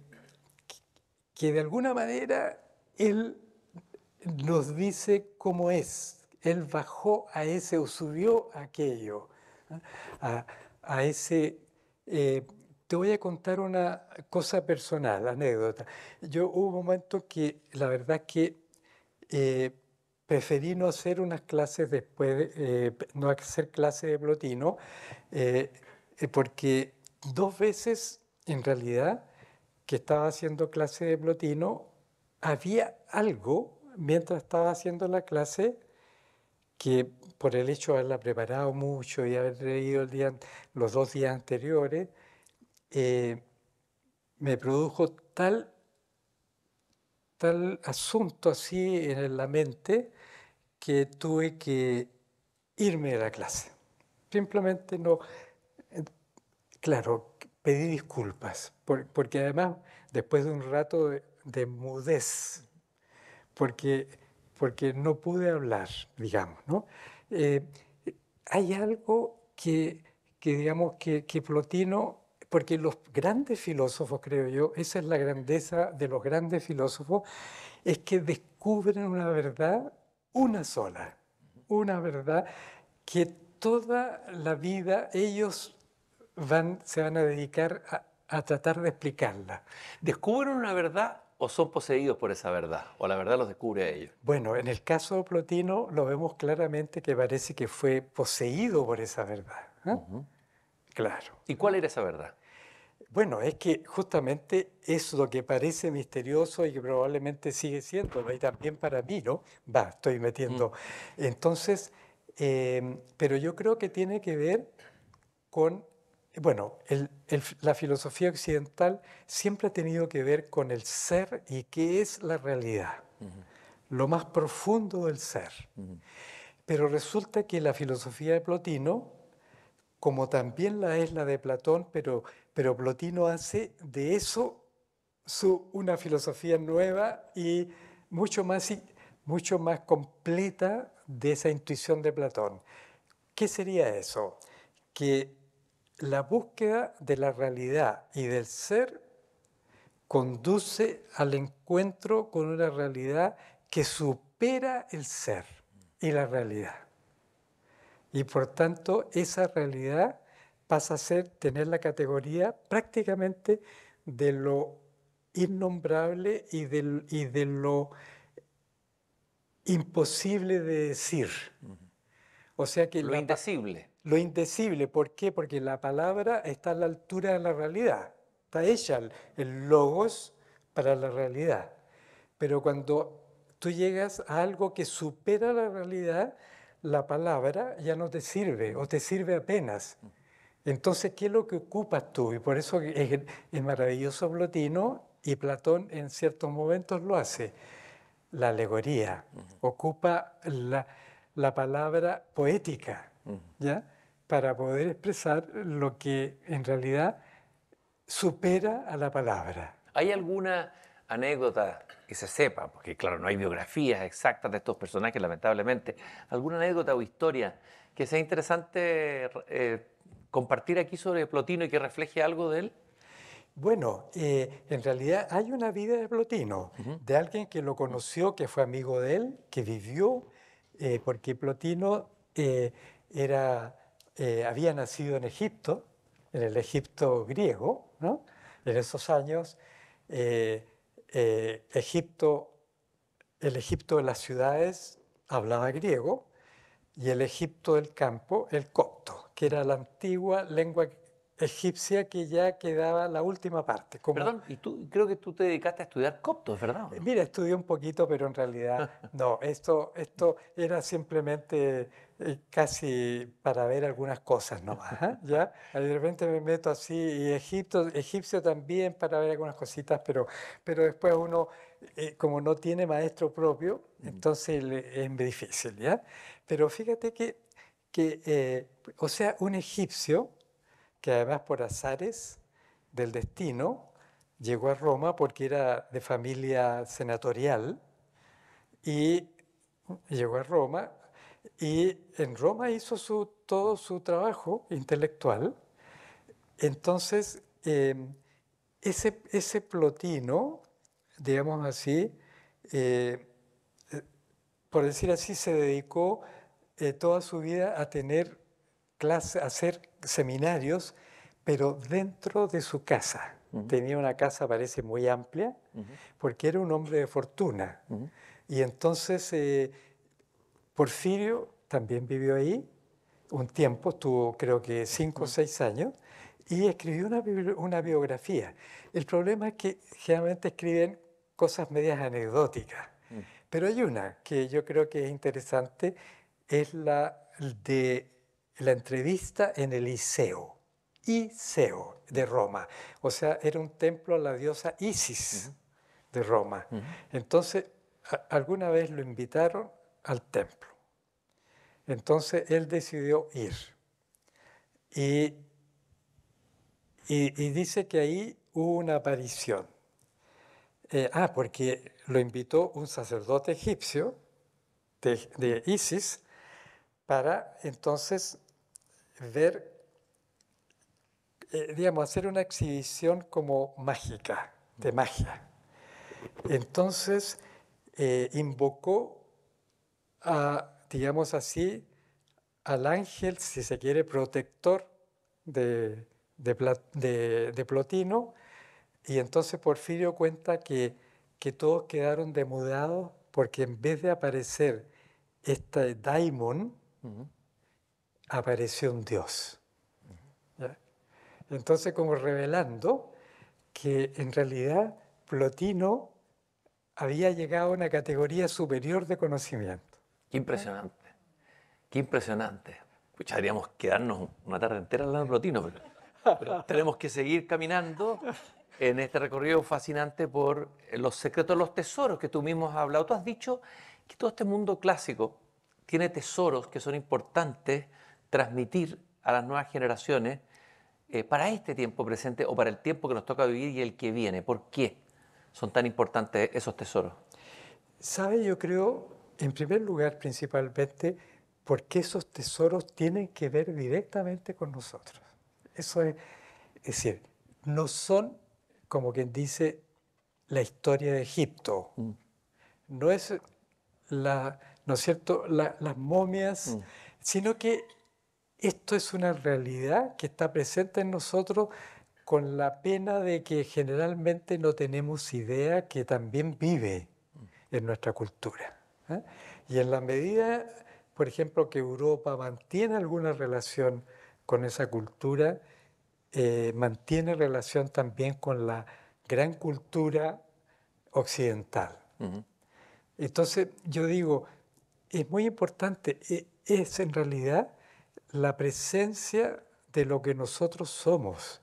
Speaker 3: que de alguna manera Él nos dice cómo es. Él bajó a ese o subió a aquello, a, ese... Eh, te voy a contar una cosa personal, anécdota. Yo hubo un momento que la verdad que eh, preferí no hacer unas clases después, eh, no hacer clases de plotino, porque dos veces en realidad que estaba haciendo clase de Plotino, había algo mientras estaba haciendo la clase que por el hecho de haberla preparado mucho y haber leído los dos días anteriores, eh, me produjo tal, tal asunto así en la mente que tuve que irme de la clase. Simplemente no... Eh, claro, pedí disculpas, porque además después de un rato de, mudez, porque, porque no pude hablar, digamos, ¿no? Eh, hay algo que, digamos, que, que Plotino porque los grandes filósofos, creo yo, esa es la grandeza de los grandes filósofos, es que descubren una verdad, una sola, una verdad que toda la vida ellos se van a dedicar a, tratar de explicarla.
Speaker 2: ¿Descubren una verdad o son poseídos por esa verdad? ¿O la verdad los descubre a ellos? Bueno, en el
Speaker 3: caso de Plotino lo vemos claramente que parece que fue poseído por esa verdad. ¿eh? Claro. ¿Y cuál era esa verdad? Bueno, es que justamente es lo que parece misterioso y que probablemente sigue siendo, y también para mí, ¿no? Va, estoy metiendo. Mm. Entonces, eh, pero yo creo que tiene que ver con bueno, la filosofía occidental siempre ha tenido que ver con el ser y qué es la realidad, lo más profundo del ser. Pero resulta que la filosofía de Plotino, como también la es la de Platón, pero, pero Plotino hace de eso una filosofía nueva y mucho más, mucho más completa de esa intuición de Platón. ¿Qué sería eso? Que la búsqueda de la realidad y del ser conduce al encuentro con una realidad que supera el ser y la realidad. Y por tanto, esa realidad pasa a ser tener la categoría prácticamente de lo innombrable y de, lo imposible de decir. O sea que lo lo indecible. ¿Por qué? Porque la palabra está a la altura de la realidad. Está hecha el logos para la realidad. Pero cuando tú llegas a algo que supera la realidad, la palabra ya no te sirve o te sirve apenas. Entonces, ¿qué es lo que ocupas tú? Y por eso es, el maravilloso Plotino y Platón en ciertos momentos lo hace. La alegoría ocupa la, la palabra poética. ¿Ya? para poder expresar lo que en realidad supera a la palabra.
Speaker 2: ¿Hay alguna anécdota que se sepa? Porque claro, no hay biografías exactas de estos personajes, lamentablemente. ¿Alguna anécdota o historia que sea interesante eh, compartir aquí sobre Plotino y que refleje algo de él? Bueno,
Speaker 3: eh, en realidad hay una vida de Plotino, de alguien que lo conoció, que fue amigo de él, que vivió, eh, porque Plotino era eh, había nacido en Egipto, en el Egipto griego, en esos años, eh, eh, Egipto, el Egipto de las ciudades hablaba griego y el Egipto del campo, el copto, que era la antigua lengua egipcia que ya quedaba la última parte. Perdón, y tú creo que tú te
Speaker 2: dedicaste a estudiar coptos, ¿verdad? Eh,
Speaker 3: mira, estudié un poquito, pero en realidad [laughs] no, esto, esto era simplemente eh, casi para ver algunas cosas nomás. ¿ya? De repente me meto así, y egipcio también para ver algunas cositas, pero, pero después uno, eh, como no tiene maestro propio, mm. entonces es difícil. ¿ya? Pero fíjate que, que o sea, un egipcio que además por azares del destino llegó a Roma porque era de familia senatorial y llegó a Roma y en Roma hizo su, todo su trabajo intelectual. Entonces, em, ese, ese, plotino, digamos así, eh, eh, por decir así, se dedicó eh, toda su vida a tener hacer seminarios, pero dentro de su casa. Tenía una casa, parece, muy amplia, porque era un hombre de fortuna. Y entonces eh, Porfirio también vivió ahí un tiempo, tuvo creo que cinco o seis años, y escribió una, una biografía. El problema es que generalmente escriben cosas medias anecdóticas, pero hay una que yo creo que es interesante, es la de la entrevista en el Iseo, Iseo de Roma. O sea, era un templo a la diosa Isis de Roma. Entonces, alguna vez lo invitaron al templo. Entonces, él decidió ir. Y, dice que ahí hubo una aparición. Eh, ah, porque lo invitó un sacerdote egipcio de Isis para entonces ver, eh, digamos, hacer una exhibición como mágica, de magia. Entonces, eh, invocó a, digamos así, al ángel, si se quiere, protector de, de, de, de Plotino, y entonces Porfirio cuenta que, que, todos quedaron demudados porque en vez de aparecer este daimon, apareció un Dios. Entonces como revelando que en realidad Plotino había llegado a una categoría superior de conocimiento.
Speaker 2: Qué impresionante, qué impresionante. Escucharíamos quedarnos una tarde entera hablando de Plotino, pero tenemos que seguir caminando en este recorrido fascinante por los secretos, los tesoros que tú mismo has hablado. Tú has dicho que todo este mundo clásico tiene tesoros que son importantes transmitir a las nuevas generaciones eh, para este tiempo presente o para el tiempo que nos toca vivir y el que viene? ¿Por qué son tan importantes esos tesoros?
Speaker 3: Sabe, yo creo, en primer lugar, principalmente, porque esos tesoros tienen que ver directamente con nosotros. Eso es, es decir, no son, como quien dice, la historia de Egipto. Mm. No es la, ¿no es cierto?, las momias, mm. sino que esto es una realidad que está presente en nosotros con la pena de que generalmente no tenemos idea que también vive en nuestra cultura. ¿eh? Y en la medida, por ejemplo, que Europa mantiene alguna relación con esa cultura, eh, mantiene relación también con la gran cultura occidental. Entonces, yo digo, es muy importante, e-, es en realidad la presencia de lo que nosotros somos,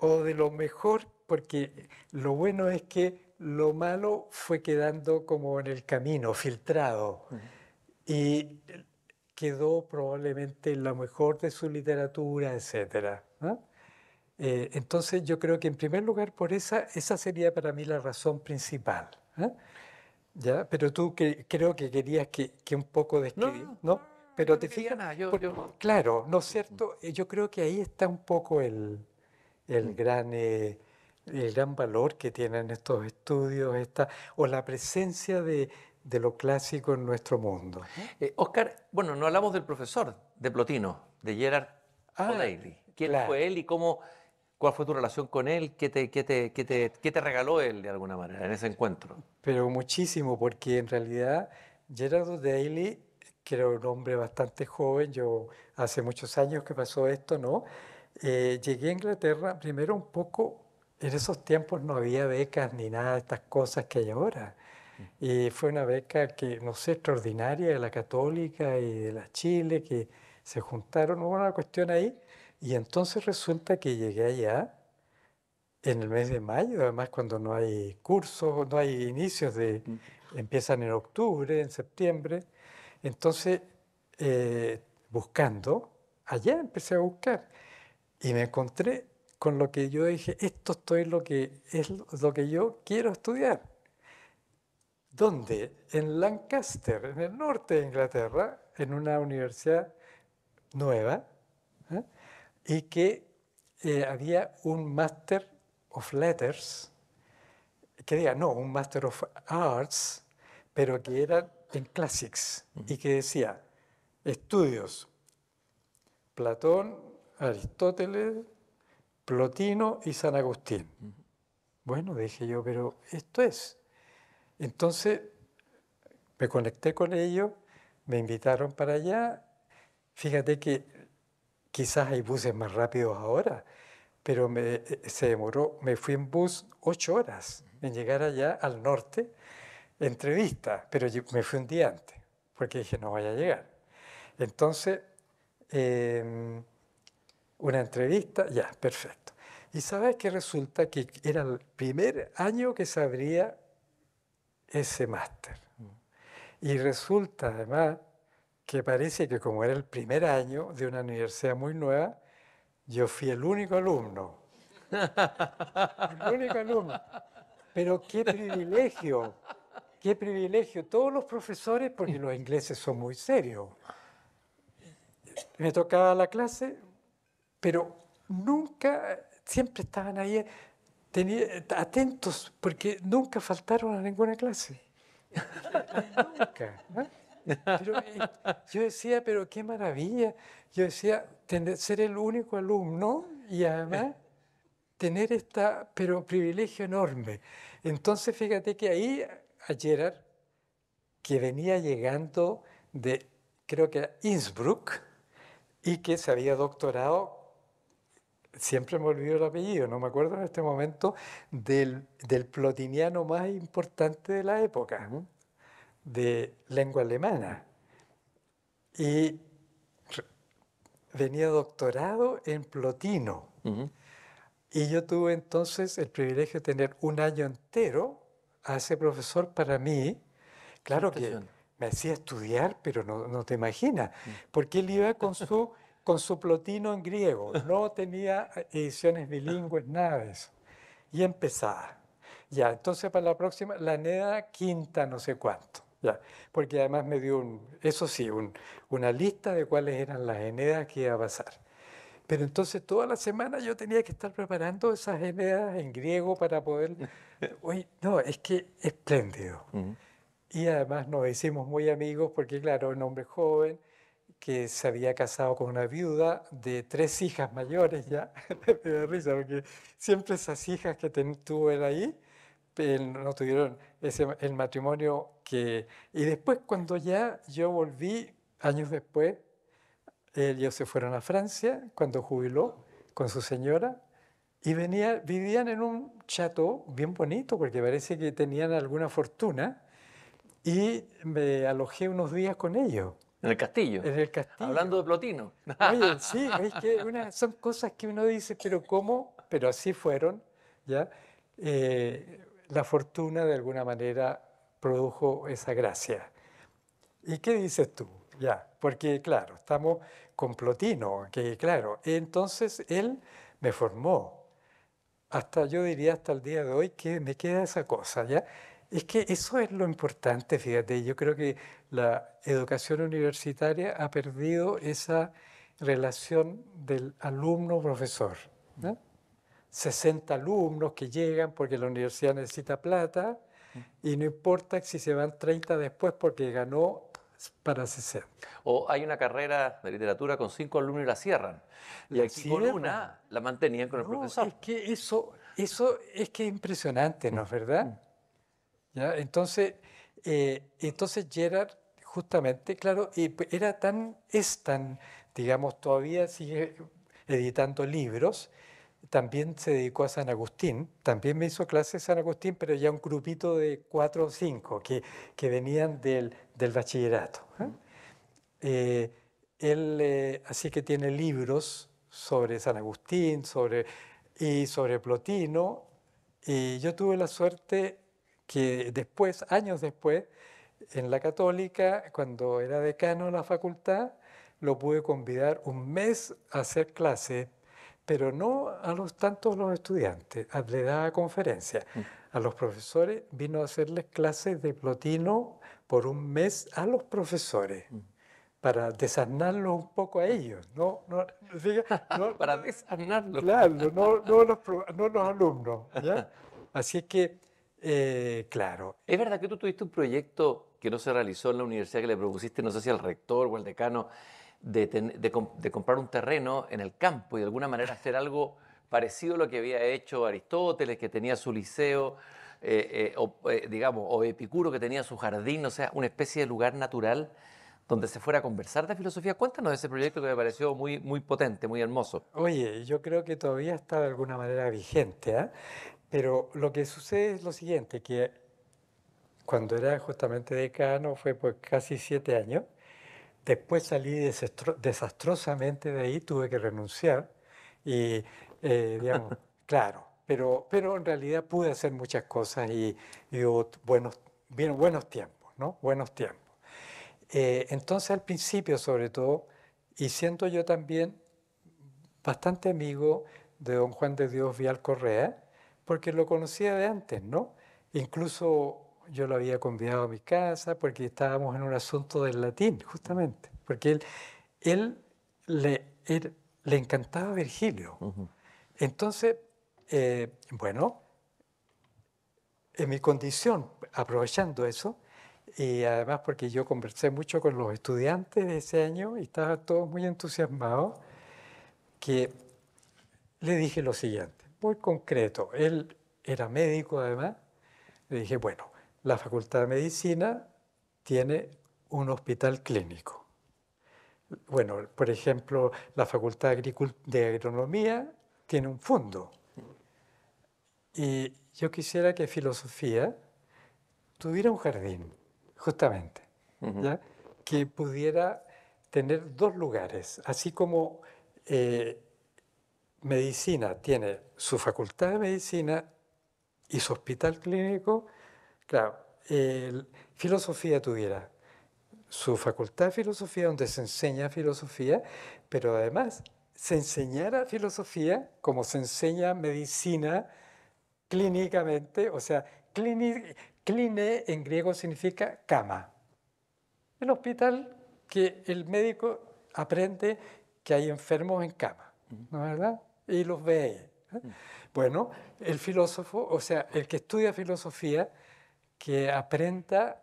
Speaker 3: o de lo mejor, porque lo bueno es que lo malo fue quedando como en el camino, filtrado, y quedó probablemente la mejor de su literatura, etc. Eh, entonces yo creo que en primer lugar por esa, esa sería para mí la razón principal. ¿eh? ¿Ya? Pero tú creo que querías que, un poco describir, ¿no? Pero te fijas, nada, yo, claro, ¿no es cierto? Eh, yo creo que ahí está un poco el, el mm. gran, eh, el gran valor que tienen estos estudios, esta, o la presencia de, de lo clásico en nuestro mundo.
Speaker 2: Eh, Oscar, bueno, no hablamos del profesor de Plotino, de Gerard ah, O'Leary. ¿Quién fue él y cómo, cuál fue tu relación con él? ¿Qué te, qué te, qué te, qué te regaló él de alguna manera en ese encuentro?
Speaker 3: Pero muchísimo, porque en realidad Gerard O'Leary que era un hombre bastante joven, yo hace muchos años que pasó esto, ¿no? Eh, llegué a Inglaterra primero un poco, en esos tiempos no había becas ni nada de estas cosas que hay ahora. Mm. Y fue una beca que, no sé, extraordinaria de la Católica y de la Chile, que se juntaron, hubo una cuestión ahí. Y entonces resulta que llegué allá en el mes de mayo, además cuando no hay cursos, no hay inicios, de, mm. empiezan en octubre, en septiembre. Entonces, eh, buscando, allá empecé a buscar y me encontré con lo que yo dije, esto es lo que es lo que yo quiero estudiar. ¿Dónde? En Lancaster, en el norte de Inglaterra, en una universidad nueva, ¿eh? y que eh, había un Master of Letters, que diga, no, un Master of Arts, pero que era en Classics y que decía, estudios, Platón, Aristóteles, Plotino y San Agustín. Bueno, dije yo, pero esto es. Entonces me conecté con ellos, me invitaron para allá. Fíjate que quizás hay buses más rápidos ahora, pero me, eh, se demoró, me fui en bus ocho horas en llegar allá al norte entrevista, pero me fui un día antes, porque dije, no voy a llegar. Entonces, em, una entrevista, ya, perfecto. Y sabes que resulta que era el primer año que se abría ese máster. Y resulta además que parece que como era el primer año de una universidad muy nueva, yo fui el único alumno. el único alumno. Pero qué privilegio Qué privilegio. Todos los profesores, porque los ingleses son muy serios. Me tocaba la clase, pero nunca, siempre estaban ahí eh, eh, atentos, porque nunca faltaron a ninguna clase. nunca. Eh, yo decía, pero qué maravilla. Yo decía, ser el único alumno y además tener esta, pero privilegio enorme. Entonces, fíjate que ahí a Gerard que venía llegando de, creo que era Innsbruck, y que se había doctorado, siempre me olvido el apellido, no me acuerdo en este momento, del, del plotiniano más importante de la época, de lengua alemana. Y venía doctorado en plotino. Y yo tuve entonces el privilegio de tener un año entero a ese profesor para mí, claro que me hacía estudiar, pero no, te imaginas, mm. porque él iba con su, con su plotino en griego, no tenía ediciones bilingües, nada de eso. Y empezaba. Ya, entonces para la próxima, la neda quinta, no sé cuánto. Ya, porque además me dio, un, eso sí, una lista de cuáles eran las enedas que iba a pasar. Pero entonces toda la semana yo tenía que estar preparando esas eneas en griego para poder... Uy, no, es que espléndido. Y además nos hicimos muy amigos porque, claro, un hombre joven que se había casado con una viuda de tres hijas mayores ya, de [laughs] risa, porque siempre esas hijas que tuvo él ahí, no tuvieron ese, el matrimonio que... Y después cuando ya yo volví, años después, ellos se fueron a Francia cuando jubiló con su señora y venía, vivían en un chateau bien bonito porque parece que tenían alguna fortuna y me alojé unos días con ellos. En el castillo.
Speaker 2: En el castillo. Hablando de Plotino. [laughs]
Speaker 3: sí, son cosas que uno dice, pero ¿cómo? Pero así fueron, ¿ya? Eh, la fortuna de alguna manera produjo esa gracia. ¿Y qué dices tú? Ya porque claro, estamos con Plotino, que claro, entonces él me formó, hasta yo diría hasta el día de hoy que me queda esa cosa, ¿ya? Es que eso es lo importante, fíjate, yo creo que la educación universitaria ha perdido esa relación del alumno-profesor. ¿no? 60 alumnos que llegan porque la universidad necesita plata mm. y no importa si se van 30 después porque ganó para ser
Speaker 2: O hay una carrera de literatura con cinco alumnos y la cierran. Y aquí una la mantenían con el profesor. Es que eso, eso es que es impresionante, ¿no es verdad?
Speaker 3: ¿Ya? Entonces, eh, entonces Gerard, justamente, claro, pues era tan, es tan, digamos, todavía sigue editando libros también se dedicó a San Agustín, también me hizo clases San Agustín, pero ya un grupito de cuatro o cinco que, venían del, bachillerato. ¿eh? Eh, él eh, así que tiene libros sobre San Agustín sobre, y sobre Plotino, y yo tuve la suerte que después, años después, en la católica, cuando era decano de la facultad, lo pude convidar un mes a hacer clases pero no a los tantos los estudiantes, le daba conferencias. Mm. A los profesores vino a hacerles clases de plotino por un mes a los profesores mm. para desarnarlos un poco a ellos,
Speaker 2: [laughs] para desarnarlos.
Speaker 3: Claro, no, no, los, alumnos. Así Así que,
Speaker 2: eh, claro. Es verdad que tú tuviste un proyecto que no se realizó en la universidad que le propusiste, no sé si al rector o al decano, de, comprar un terreno en el campo y de alguna manera hacer algo parecido a lo que había hecho Aristóteles, que tenía su liceo, eh, eh, o, eh, digamos, o Epicuro, que tenía su jardín, o sea, una especie de lugar natural donde se fuera a conversar de filosofía. Cuéntanos de ese proyecto que me pareció muy, muy potente, muy hermoso.
Speaker 3: Oye, yo creo que todavía está de alguna manera vigente, pero lo que sucede es lo siguiente, que cuando era justamente decano fue por pues, casi siete años, Después salí desastrosamente de ahí, tuve que renunciar y, eh, digamos, [laughs] claro, pero, pero en realidad pude hacer muchas cosas y, y hubo buenos, bien, buenos tiempos, ¿no? Buenos tiempos. Eh, entonces al principio sobre todo, y siento yo también bastante amigo de don Juan de Dios Vial Correa, porque lo conocía de antes, ¿no? Incluso yo lo había convidado a mi casa porque estábamos en un asunto del latín, justamente, porque él, él, le, le encantaba Virgilio. Entonces, eh, bueno, en mi condición, aprovechando eso, y además porque yo conversé mucho con los estudiantes de ese año y estaban todos muy entusiasmados, que le dije lo siguiente, muy concreto, él era médico además, le dije, bueno, la Facultad de Medicina tiene un hospital clínico. Bueno, por ejemplo, la Facultad de Agronomía tiene un fondo. Y yo quisiera que filosofía tuviera un jardín, justamente, que pudiera tener dos lugares, así como eh, medicina tiene su facultad de medicina y su hospital clínico, Claro, filosofía tuviera su facultad de filosofía, donde se enseña filosofía, pero además se enseñara filosofía como se enseña medicina clínicamente, o sea, clinic- en griego significa cama. El hospital que el médico aprende que hay enfermos en cama, ¿no es verdad? Y los ve. ¿eh? Mm. Bueno, el filósofo, o sea, el que estudia filosofía, que aprenda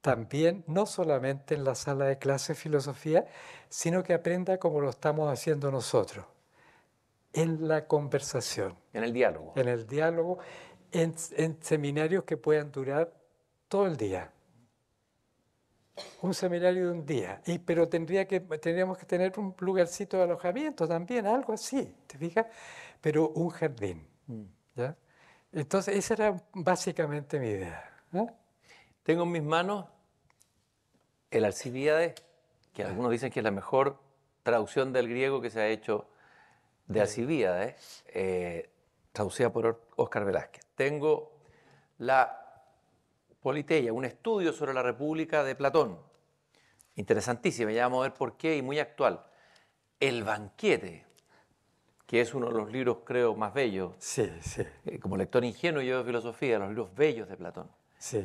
Speaker 3: también, no solamente en la sala de clase filosofía, sino que aprenda como lo estamos haciendo nosotros, en la conversación.
Speaker 2: En el diálogo.
Speaker 3: En el diálogo, en, seminarios que puedan durar todo el día. Un seminario de un día, y, pero tendría que, tendríamos que tener un lugarcito de alojamiento también, algo así, ¿te fijas? Pero un jardín, mm. ¿ya? Entonces, esa era básicamente mi idea.
Speaker 2: Tengo en mis manos el Alcibiades, que ah. algunos dicen que es la mejor traducción del griego que se ha hecho de Alcibiades, eh, traducida por Óscar Velázquez. Tengo la Politeia, un estudio sobre la República de Platón, interesantísima, ya vamos a ver por qué y muy actual. El banquete, que es uno de los libros, creo, más bellos. Sí, sí. Eh, como lector ingenuo yo de filosofía, los libros bellos de Platón. Sí.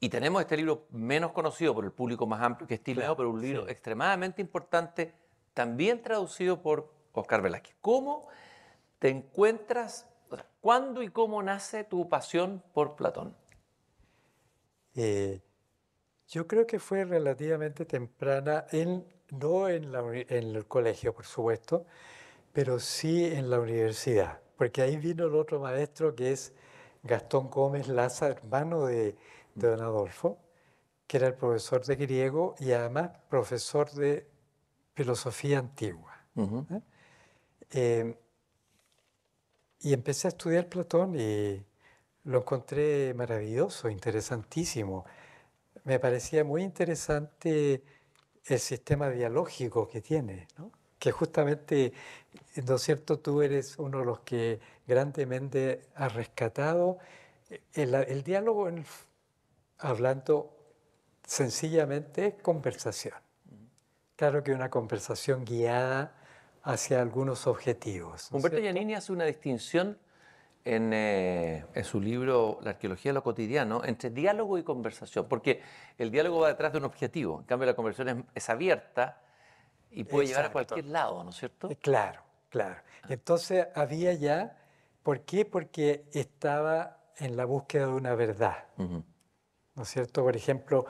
Speaker 2: Y tenemos este libro menos conocido por el público más amplio, que estilo pero un libro extremadamente importante, también traducido por Oscar Velázquez. ¿Cómo te encuentras, cuándo y cómo nace tu pasión por Platón? Eh,
Speaker 3: yo creo que fue relativamente temprana, no en el colegio, por supuesto, pero sí en la universidad, porque ahí vino el otro maestro que es Gastón Gómez Laza, hermano de, don Adolfo, que era el profesor de griego y además profesor de filosofía antigua. ¿eh? Em, y empecé a estudiar Platón y lo encontré maravilloso, interesantísimo. Me parecía muy interesante el sistema dialógico que tiene, ¿no? que justamente, ¿no es cierto?, tú eres uno de los que grandemente ha rescatado eh, el, diálogo, hablando sencillamente, conversación. Claro que una conversación guiada hacia algunos objetivos.
Speaker 2: Humberto Giannini hace una distinción eh, en, su libro La arqueología de lo cotidiano entre diálogo y conversación, porque el diálogo va detrás de un objetivo, en cambio la conversación es abierta y puede llevar a cualquier lado, ¿no es cierto? Eh, claro, claro.
Speaker 3: Ah. Entonces había ya, ¿por qué? Porque
Speaker 2: estaba en la búsqueda de
Speaker 3: una verdad,
Speaker 1: ¿no
Speaker 3: es cierto? Por ejemplo,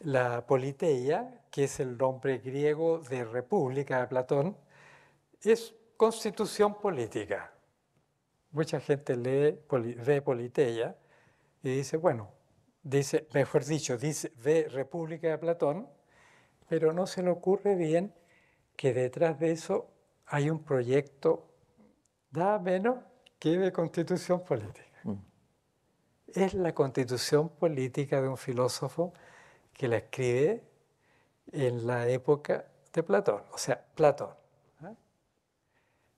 Speaker 3: la politeia, que es el nombre griego de república de Platón, es constitución política. Mucha gente lee, ve politeia y dice, bueno, dice, mejor dicho, dice, ve república de Platón, pero no se le ocurre bien que detrás de eso hay un proyecto nada menos que de constitución política. Mm. Es la constitución política de un filósofo que la escribe en la época de Platón, o sea, Platón. ¿ah?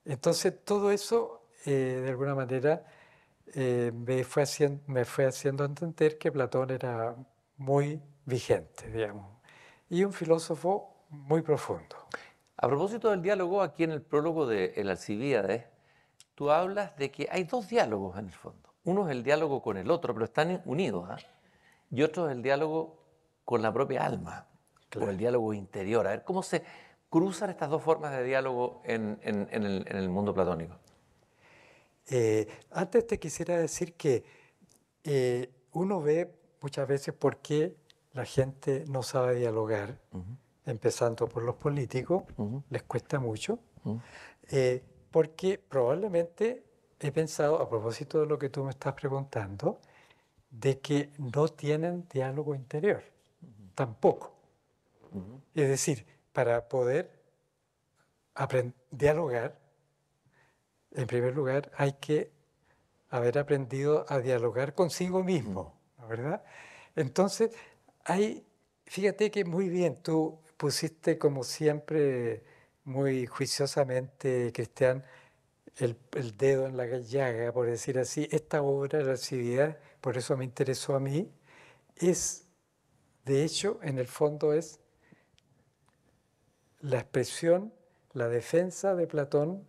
Speaker 3: Entonces todo eso, eh, de alguna manera, eh, me, fue me fue haciendo entender que Platón era muy
Speaker 2: vigente, digamos,
Speaker 3: y un filósofo muy profundo.
Speaker 2: A propósito del diálogo, aquí en el prólogo de El Alcibíades, tú hablas de que hay dos diálogos en el fondo. Uno es el diálogo con el otro, pero están unidos. ¿ah? Y otro es el diálogo con la propia alma, o el diálogo interior. A ver, ¿cómo se cruzan estas dos formas de diálogo en, el, mundo platónico?
Speaker 3: Eh, antes te quisiera decir que eh, uno ve muchas veces por qué la gente no sabe dialogar empezando por los políticos, les cuesta mucho, eh, porque probablemente he pensado, a propósito de lo que tú me estás preguntando, de que no tienen diálogo interior, tampoco. Es decir, para poder dialogar, en primer lugar, hay que haber aprendido a dialogar consigo mismo, ¿verdad? Entonces, hay, fíjate que muy bien, tú pusiste como siempre muy juiciosamente, Cristian, el, el, dedo en la llaga, por decir así. Esta obra, la civilidad, por eso me interesó a mí, es, de hecho, en el fondo es la expresión, la defensa de Platón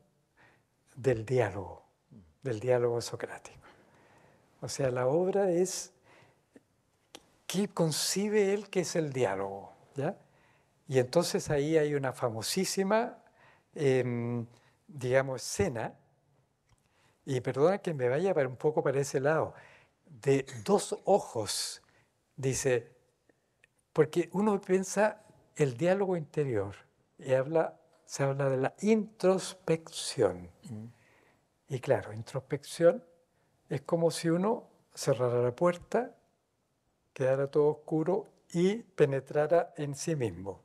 Speaker 3: del diálogo, del diálogo socrático. O sea, la obra es, ¿qué concibe él que es el diálogo? ¿Ya? Y entonces ahí hay una famosísima, em, digamos, escena, y perdona que me vaya ver un poco para ese lado, de dos ojos, dice, porque uno piensa el diálogo interior y habla, se habla de la introspección. Mm. Y claro, introspección es como si uno cerrara la puerta, quedara todo oscuro y penetrara en sí mismo.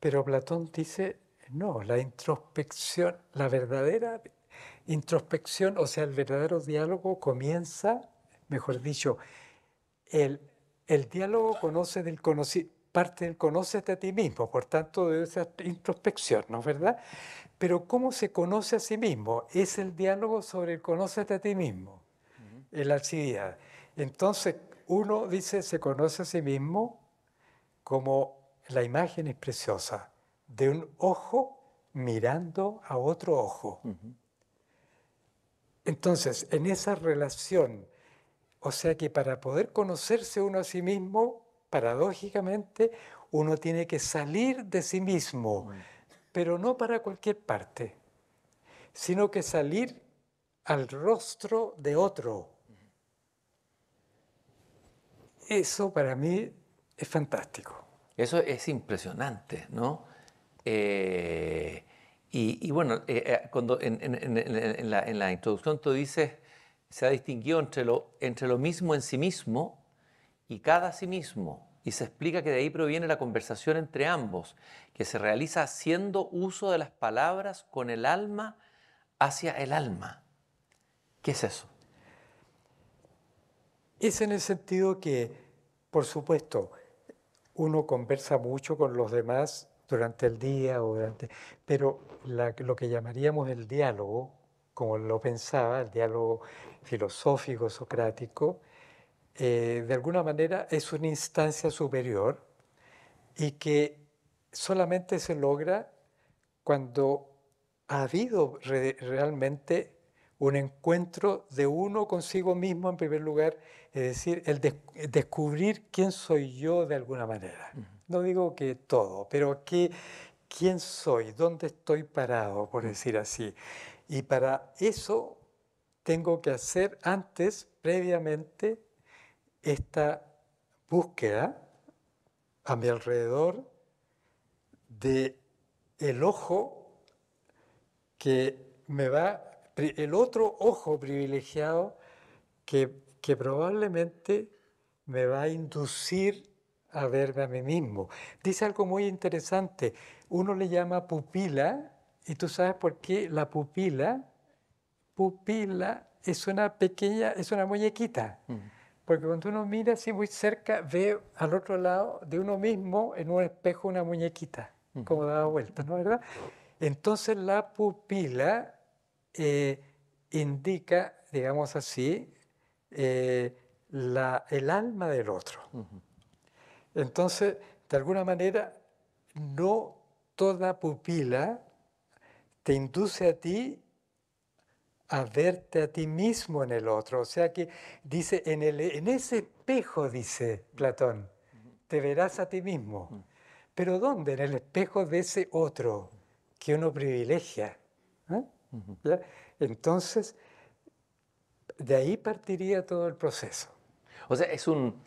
Speaker 3: Pero Platón dice, no, la introspección, la verdadera introspección, o sea, el verdadero diálogo comienza, mejor dicho, el, el diálogo conoce del parte del conocerte a ti mismo, por tanto de esa introspección, ¿no es verdad? Pero cómo se conoce a sí mismo es el diálogo sobre el conocerte a ti mismo, el Entonces, uno dice se conoce a sí mismo como la imagen es preciosa de un ojo mirando a otro ojo. Entonces, en esa relación, o sea que para poder conocerse uno a sí mismo, paradójicamente, uno tiene que salir de sí mismo, pero no para cualquier parte, sino que salir al rostro de otro. Eso para mí es fantástico.
Speaker 2: Eso es impresionante, ¿no? Eh, y, bueno, eh, eh, cuando en, la, introducción tú dices, se ha distinguido entre lo, entre lo mismo en sí mismo y cada sí mismo. Y se explica que de ahí proviene la conversación entre ambos, que se realiza haciendo uso de las palabras con el alma hacia el alma. ¿Qué es eso? Es en
Speaker 3: el sentido que, por supuesto, uno conversa mucho con los demás durante el día, durante, pero lo que llamaríamos el diálogo, como lo pensaba, el diálogo filosófico socrático, eh, de alguna manera es una instancia superior y que solamente se logra cuando ha habido realmente un encuentro de uno consigo mismo en primer lugar, es decir, el descubrir quién soy yo de alguna manera. No digo que todo, pero quién soy, dónde estoy parado, por decir así. Y para eso tengo que hacer antes, previamente, esta búsqueda a mi alrededor de el ojo que me va el otro ojo privilegiado que, probablemente me va a inducir a verme a mí mismo. Dice algo muy interesante. Uno le llama pupila y tú sabes por qué la pupila, pupila es una pequeña, es una muñequita. Mm. Porque cuando uno mira así muy cerca, ve al otro lado de uno mismo en un espejo una muñequita, mm. como daba vuelta, ¿no verdad? Entonces la pupila eh, indica, digamos así, eh, el alma del otro. Entonces, de alguna manera, no toda pupila te induce a ti a verte a ti mismo en el otro. O sea que dice, en ese espejo, dice Platón, te verás a ti mismo. Pero ¿dónde? En el espejo de ese otro que uno privilegia. Entonces, de ahí partiría todo el proceso.
Speaker 2: O sea, es un,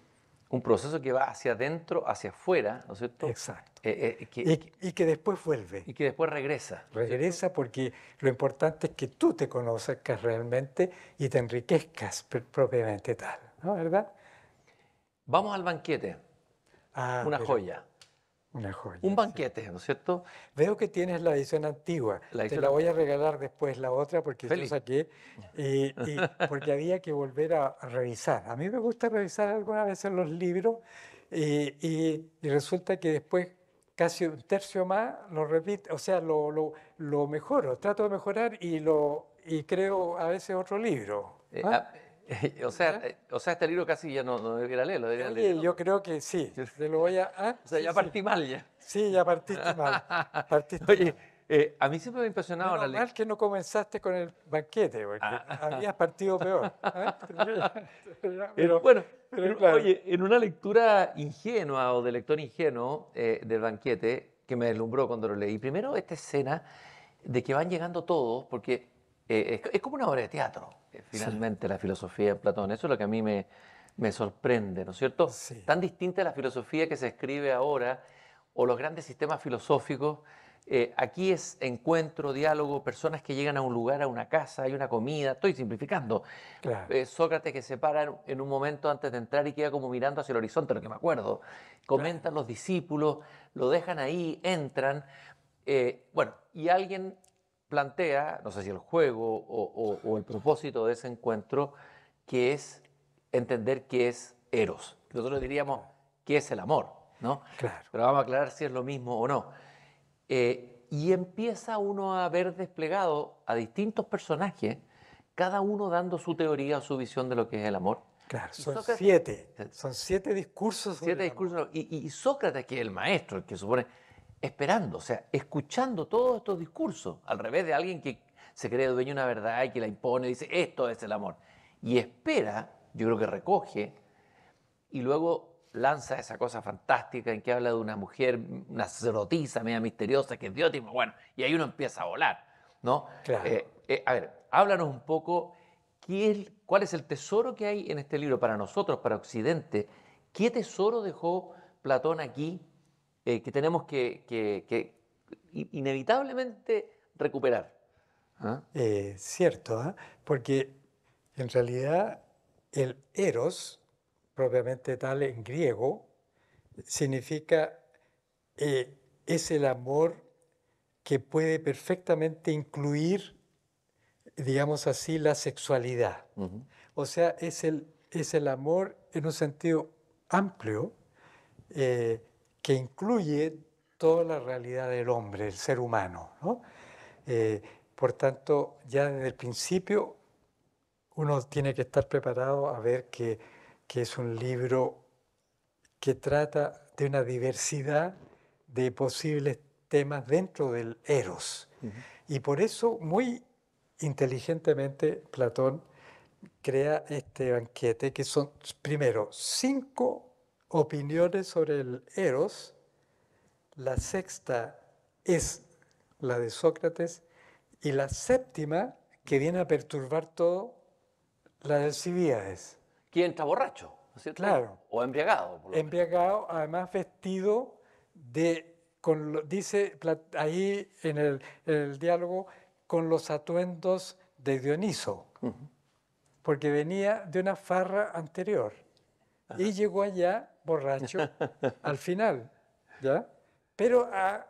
Speaker 2: proceso que va hacia adentro, hacia afuera, ¿no es cierto? Exacto. Eh,
Speaker 1: eh,
Speaker 3: y, que después vuelve. Y que después regresa. regresa porque lo importante es que tú te conozcas realmente y te enriquezcas propiamente tal, ¿no? ¿Verdad?
Speaker 2: Vamos al banquete. Ah, Una joya.
Speaker 3: Un banquete, ¿no es cierto? Veo que tienes la edición antigua. La Te la voy a regalar después la otra porque Feliz. yo saqué. [laughs] porque había que volver a revisar. A mí me gusta revisar algunas veces los libros y, resulta que después casi un tercio más lo repito, o sea, lo, lo, lo mejoro, trato de mejorar y, lo,
Speaker 2: y creo a veces otro libro. Eh, ¿Ah? Ah, [laughs] o, sea, eh, o sea, este libro casi ya no, no debiera leerlo. Oye,
Speaker 3: yo creo que sí. [laughs] lo voy a. Ah, o sea, ya partí
Speaker 2: mal ya. Sí, ya
Speaker 3: partiste mal. [laughs] Partiste Oye, eh, a mí siempre me ha impresionado la ley. mal que no comenzaste con el
Speaker 2: banquete, porque ah. habías partido
Speaker 3: peor. ¿ah? Eh, pero, bueno,
Speaker 4: oye,
Speaker 2: en una lectura ingenua o de lector ingenuo del banquete, que me deslumbró cuando lo leí, primero esta escena de que van llegando todos, porque eh, es, como una obra de teatro, eh, finalmente, la filosofía de Platón. Eso es lo que a mí me, sorprende, ¿no es cierto? Tan distinta la filosofía que se escribe ahora o los grandes sistemas filosóficos. Eh, aquí es encuentro, diálogo, personas que llegan a un lugar, a una casa, hay una comida, estoy simplificando. Sócrates que se para en, un momento antes de entrar y queda como mirando hacia el horizonte, lo que me acuerdo. Comentan los discípulos, lo dejan ahí, entran. bueno, y alguien plantea, no sé si el juego o, el propósito de ese encuentro, que es entender qué es eros. Nosotros diríamos qué es el amor, ¿no? Claro. Pero vamos a aclarar si es lo mismo o no. Eh, y empieza uno a ver desplegado a distintos personajes, cada uno dando su teoría o su visión de lo que es el amor. Claro, son siete. Eh, son siete discursos. siete discursos. Y, y, Sócrates, que es el maestro, que supone esperando, o sea, escuchando todos estos discursos, al revés de alguien que se cree dueño de una verdad y que la impone, dice, esto es el amor. Y espera, yo creo que recoge, y luego lanza esa cosa fantástica en que habla de una mujer, una sacerdotisa media misteriosa, que es diótima, bueno, y ahí uno empieza a volar, ¿no? Eh, eh, a ver, háblanos un poco, ¿qué ¿cuál es el tesoro que hay en este libro para nosotros, para Occidente? ¿Qué tesoro dejó Platón aquí eh, que tenemos que, inevitablemente recuperar. ¿Ah? Eh,
Speaker 3: cierto, ¿ah? porque en realidad el eros, propiamente tal en griego, significa eh, es el amor que puede perfectamente incluir, digamos así, la sexualidad. O sea, es el, es el amor en un sentido amplio que incluye toda la realidad del hombre, el ser humano. Eh, por tanto, ya desde el principio uno tiene que estar preparado a ver que, es un libro que trata de una diversidad de posibles temas dentro del eros. Y por eso muy inteligentemente Platón crea este banquete que son, primero, cinco opiniones sobre el eros, la sexta es la de Sócrates y la séptima, que viene a perturbar todo, la de Sibíades ¿Quién está borracho? Claro. O embriagado. embriagado, además vestido de, con dice ahí en el, diálogo, con los atuendos de Dioniso, porque venía de una farra anterior y llegó allá borracho [laughs] al final, ¿ya? Pero a ah,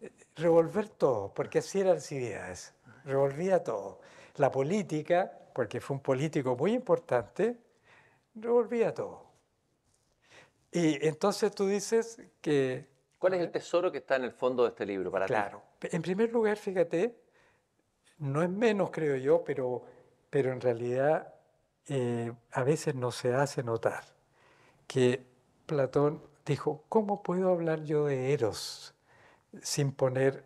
Speaker 3: eh, revolver todo, porque así era Alcibiades, revolvía todo. La política, porque fue un político muy importante, revolvía todo.
Speaker 2: Y entonces tú dices que... ¿Cuál es el tesoro que está en el fondo de este libro para ti? Claro.
Speaker 3: En primer lugar, fíjate, no es menos, creo yo, pero, pero en realidad eh, a veces no se hace notar que Platón dijo, ¿cómo puedo hablar yo de Eros sin poner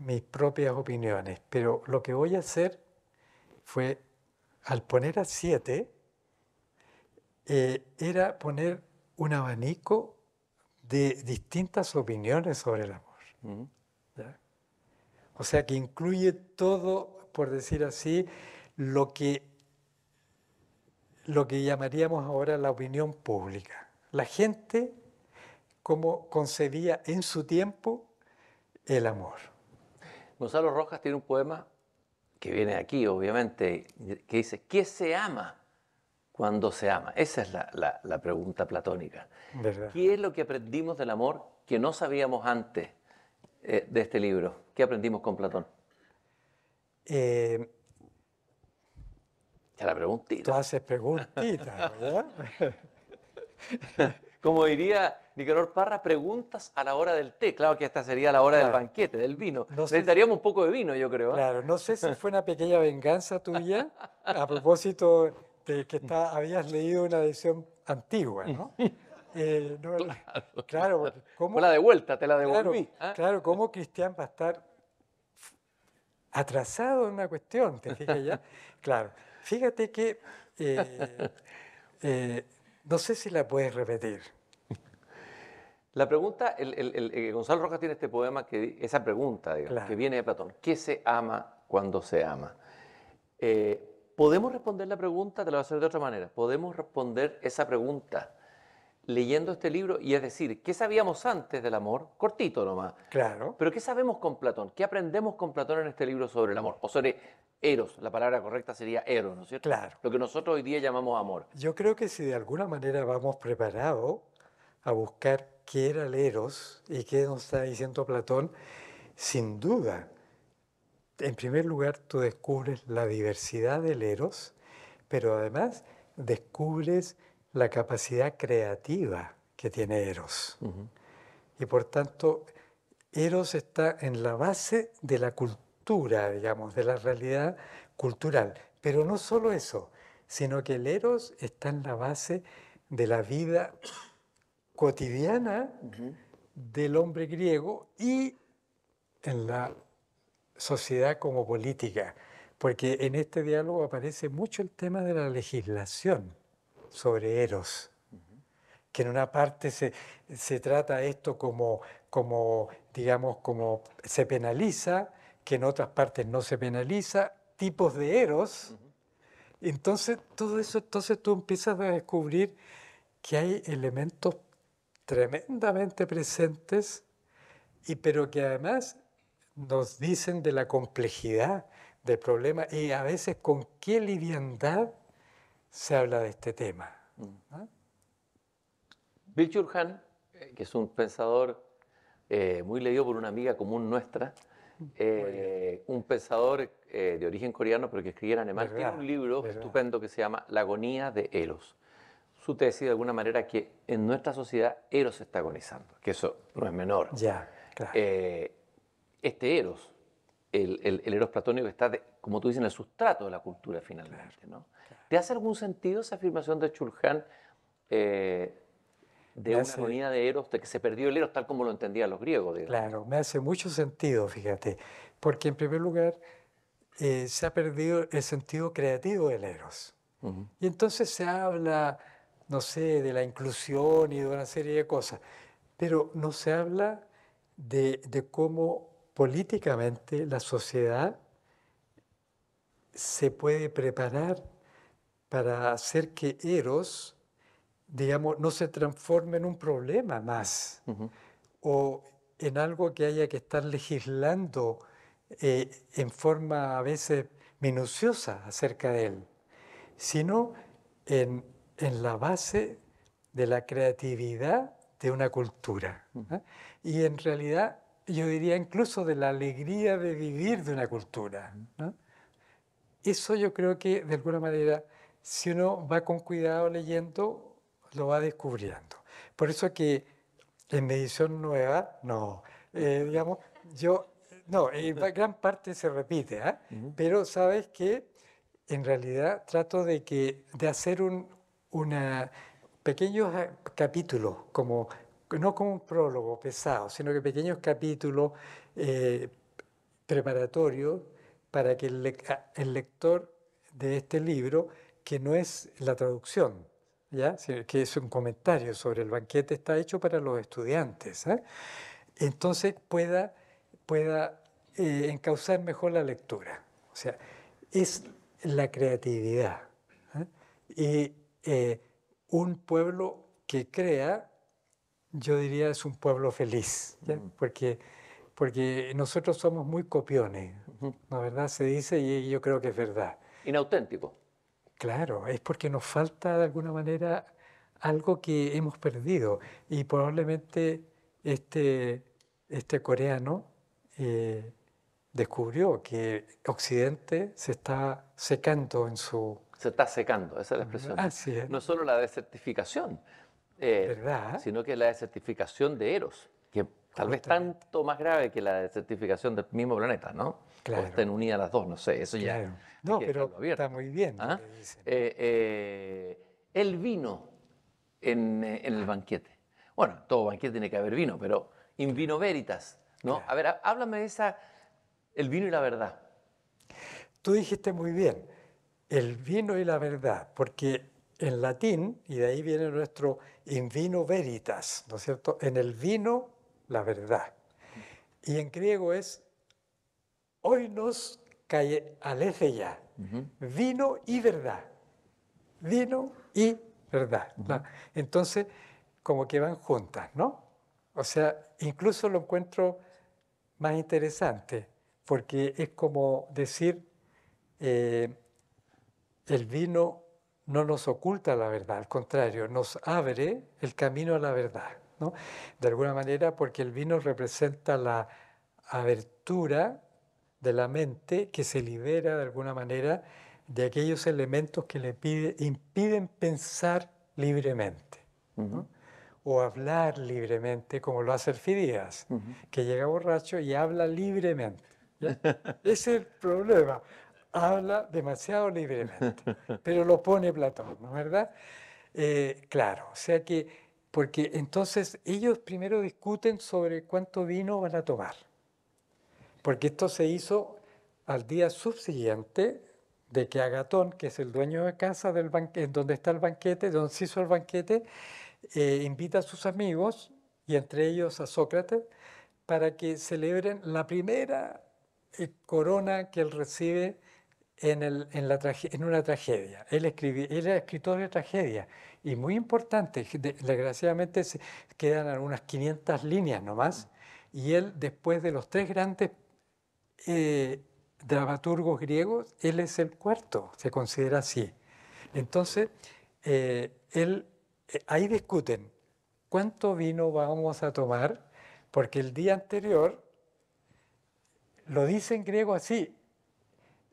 Speaker 3: mis propias opiniones? Pero lo que voy a hacer fue, al poner a siete, eh, era poner un abanico de distintas opiniones sobre el
Speaker 1: amor.
Speaker 3: O sea, que incluye todo, por decir así, lo que lo que llamaríamos ahora la opinión pública. La gente como concebía en su tiempo
Speaker 2: el amor. Gonzalo Rojas tiene un poema que viene aquí, obviamente, que dice, ¿qué se ama cuando se ama? Esa es la, pregunta platónica. ¿Qué es lo que aprendimos del amor que no sabíamos antes eh, de este libro? ¿Qué aprendimos con Platón?
Speaker 3: Eh,
Speaker 2: ya la preguntita. Tú haces
Speaker 3: preguntitas,
Speaker 2: ¿verdad? [laughs] Como diría Nicolor Parra, preguntas a la hora del té. Claro que esta sería la hora del banquete, del vino. Necesitaríamos un poco de vino, yo creo. ¿eh? Claro, no sé si fue
Speaker 3: una pequeña venganza tuya a propósito de que habías leído una edición antigua, ¿no? [laughs] Eh, claro,
Speaker 2: ¿cómo? la de te la devolví.
Speaker 3: ¿eh? Claro, ¿cómo Cristian va a estar atrasado en una cuestión? ¿Te fijas ya? [laughs] Claro. Fíjate que, eh, [laughs] eh, no sé
Speaker 2: si la puedes repetir. La pregunta, el, eh, Gonzalo Rojas tiene este poema, que, esa pregunta que viene de Platón, ¿qué se ama cuando se ama? ¿Podemos responder la pregunta? Te la voy a hacer de otra manera. ¿Podemos responder esa pregunta leyendo este libro y es decir, ¿qué sabíamos antes del amor? Cortito nomás. Claro. Pero ¿qué sabemos con Platón? ¿Qué aprendemos con Platón en este libro sobre el amor? O sobre eros, la palabra correcta sería eros, ¿no es cierto? Claro. Lo que nosotros hoy día llamamos amor.
Speaker 3: Yo creo que si de alguna manera vamos preparados a buscar qué era el eros y qué nos está diciendo Platón, sin duda, en primer lugar tú descubres la diversidad del eros, pero además descubres la capacidad creativa que tiene Eros. Y por tanto, Eros está en la base de la cultura, digamos, de la realidad cultural. Pero no solo eso, sino que el Eros está en la base de la vida cotidiana del hombre griego y en la sociedad como política, porque en este diálogo aparece mucho el tema de la legislación sobre Eros, que en una parte se, se trata esto como, como, digamos, como se penaliza, que en otras partes no se penaliza, tipos de Eros. Entonces, todo eso, entonces tú empiezas a descubrir que hay elementos tremendamente presentes, y, pero que además nos dicen de la complejidad del problema y a veces con qué liviandad se habla de este tema.
Speaker 2: Mm. Bill Churhan, eh, que es un pensador eh, muy leído por una amiga común nuestra, eh, un pensador de origen coreano, pero que escribía en alemán, tiene un libro estupendo que se llama La agonía de Eros. Su tesis, de alguna manera, que en nuestra sociedad Eros se está agonizando, que eso no es menor. Ya, claro. este Eros, el, Eros platónico, está, como tú dices, en el sustrato de la cultura finalmente. ¿no? Claro. ¿Te hace algún sentido esa afirmación de Chulján eh, de una hace, de Eros, de que se perdió el Eros tal como lo entendían los griegos? Claro,
Speaker 3: me hace mucho sentido, fíjate, porque en primer lugar eh, se ha perdido el sentido creativo del Eros. Y entonces se habla, no sé, de la inclusión y de una serie de cosas, pero no se habla de, de cómo políticamente la sociedad se puede preparar para hacer que Eros, digamos, no se transforme en un problema más o en algo que haya que estar legislando eh, en forma a veces minuciosa acerca de él, sino en, la base de la creatividad de una cultura. ¿ah? Y en realidad, yo diría incluso de la alegría de vivir de una cultura. Eso yo creo que de alguna manera si uno va con cuidado leyendo, lo va descubriendo. Por eso que en medición edición nueva, no, eh, digamos, yo, no, eh, gran parte se repite, ¿ah? pero sabes que en realidad trato de, hacer un pequeños ah, capítulos, como, no como un prólogo pesado, sino que pequeños capítulos eh, preparatorios para que ah, el lector de este libro que no es la traducción, ¿ya? que es un comentario sobre el banquete, está hecho para los estudiantes. ¿eh? Entonces pueda, pueda eh, encauzar mejor la lectura. O sea, es la creatividad. ¿eh? Y un pueblo que crea, yo diría, es un pueblo feliz, mm. porque porque nosotros somos muy copiones, la verdad? Se dice y yo creo que es verdad.
Speaker 2: Inauténtico.
Speaker 3: Claro, es porque nos falta de alguna manera algo que hemos perdido y probablemente este, este coreano eh, descubrió que Occidente se está secando en su...
Speaker 2: Se está secando, esa es la expresión. No solo la desertificación, eh, sino que la desertificación de Eros, que tal vez tanto más grave que la desertificación del mismo planeta, ¿no? O estén unidas las dos, no sé, eso ya. No, pero está muy bien. ¿Ah? Eh, eh, el vino eh, en, el banquete. Bueno, todo banquete tiene que haber vino, pero in vino veritas, ¿no? A ver, háblame de esa, el vino y la verdad. Tú dijiste muy
Speaker 3: bien, el vino y la verdad, porque en latín, y de ahí viene nuestro in vino veritas, ¿no es cierto? En el vino, la verdad. Y en griego es hoy nos calle, alece ya. Vino y verdad. Vino y verdad. Entonces, como que van juntas, ¿no? O sea, incluso lo encuentro más interesante, porque es como decir, eh, el vino no nos oculta la verdad, al contrario, nos abre el camino a la verdad. ¿no? De alguna manera, porque el vino representa la abertura de la mente que se libera de alguna manera de aquellos elementos que le impiden pensar libremente o hablar libremente como lo hace el Fidías, que llega borracho y habla libremente. [laughs] Ese es el problema, habla demasiado libremente, [laughs] pero lo pone Platón, verdad? Eh, claro, o sea que, porque entonces ellos primero discuten sobre cuánto vino van a tomar porque esto se hizo al día subsiguiente de que Agatón, que es el dueño de casa del banquete, donde está el banquete, donde se hizo el banquete, eh, invita a sus amigos, y entre ellos a Sócrates, para que celebren la primera eh, corona que él recibe en, la en, una tragedia. Él, es él era escritor de tragedia y muy importante. Desgraciadamente quedan unas 500 líneas nomás. Y él, después de los tres grandes eh, dramaturgos griegos, él es el cuarto, se considera así. Entonces, eh, él, eh, ahí discuten cuánto vino vamos a tomar, porque el día anterior lo dice en griego así,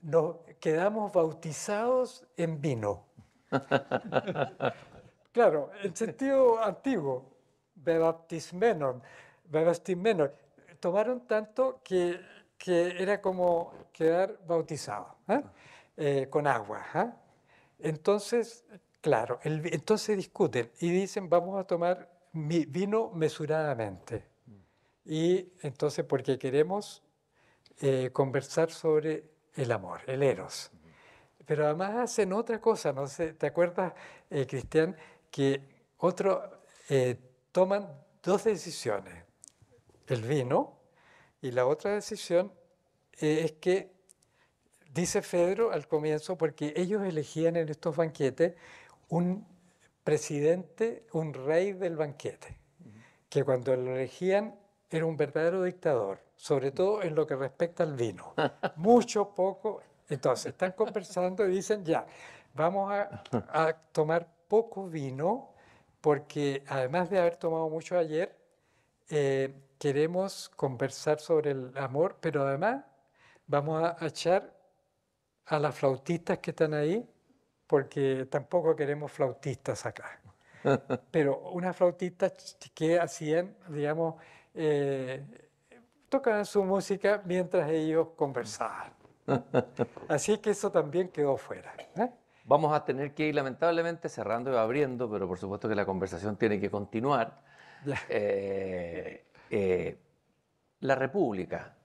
Speaker 3: nos quedamos bautizados en vino.
Speaker 1: [laughs]
Speaker 3: claro, en sentido antiguo, bebaptismenon, bebaptismenon, tomaron tanto que que era como quedar bautizado ¿eh? Ah. Eh, con agua. ¿eh? Entonces, claro, entonces discuten y dicen vamos a tomar mi vino mesuradamente. Mm. Y entonces porque queremos conversar sobre el amor, el eros. Pero además hacen otra cosa, no sé, ¿te acuerdas, Cristian, que otro toman dos decisiones, el vino y la otra decisión eh, es que, dice Fedro al comienzo, porque ellos elegían en estos banquetes un presidente, un rey del banquete, que cuando lo elegían era un verdadero dictador, sobre todo en lo que respecta al vino. [laughs] Mucho, poco. Entonces, están conversando y dicen, ya, vamos a, tomar poco vino, porque además de haber tomado mucho ayer, eh, queremos conversar sobre el amor, pero además vamos a echar a las flautistas que están ahí, porque tampoco queremos flautistas acá. [laughs] Pero unas flautistas que hacían, digamos, eh, tocaban su música mientras ellos conversaban.
Speaker 2: [laughs]
Speaker 3: Así que eso también quedó fuera. ¿eh?
Speaker 2: Vamos a tener que ir lamentablemente cerrando y abriendo, pero por supuesto que la conversación tiene que continuar. Eh, la República.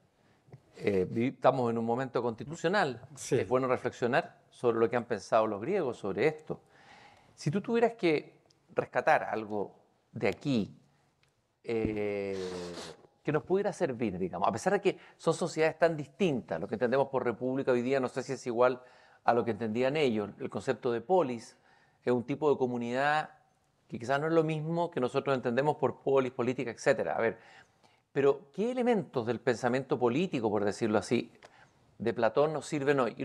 Speaker 2: Eh, estamos en un momento constitucional. Es bueno reflexionar sobre lo que han pensado los griegos sobre esto. Si tú tuvieras que rescatar algo de aquí eh, que nos pudiera servir, digamos, a pesar de que son sociedades tan distintas, lo que entendemos por república hoy día no sé si es igual a lo que entendían ellos, el concepto de polis es un tipo de comunidad que quizás no es lo mismo que nosotros entendemos por polis, política, etc. A ver, pero ¿qué elementos del pensamiento político, por decirlo así, de Platón nos sirven hoy?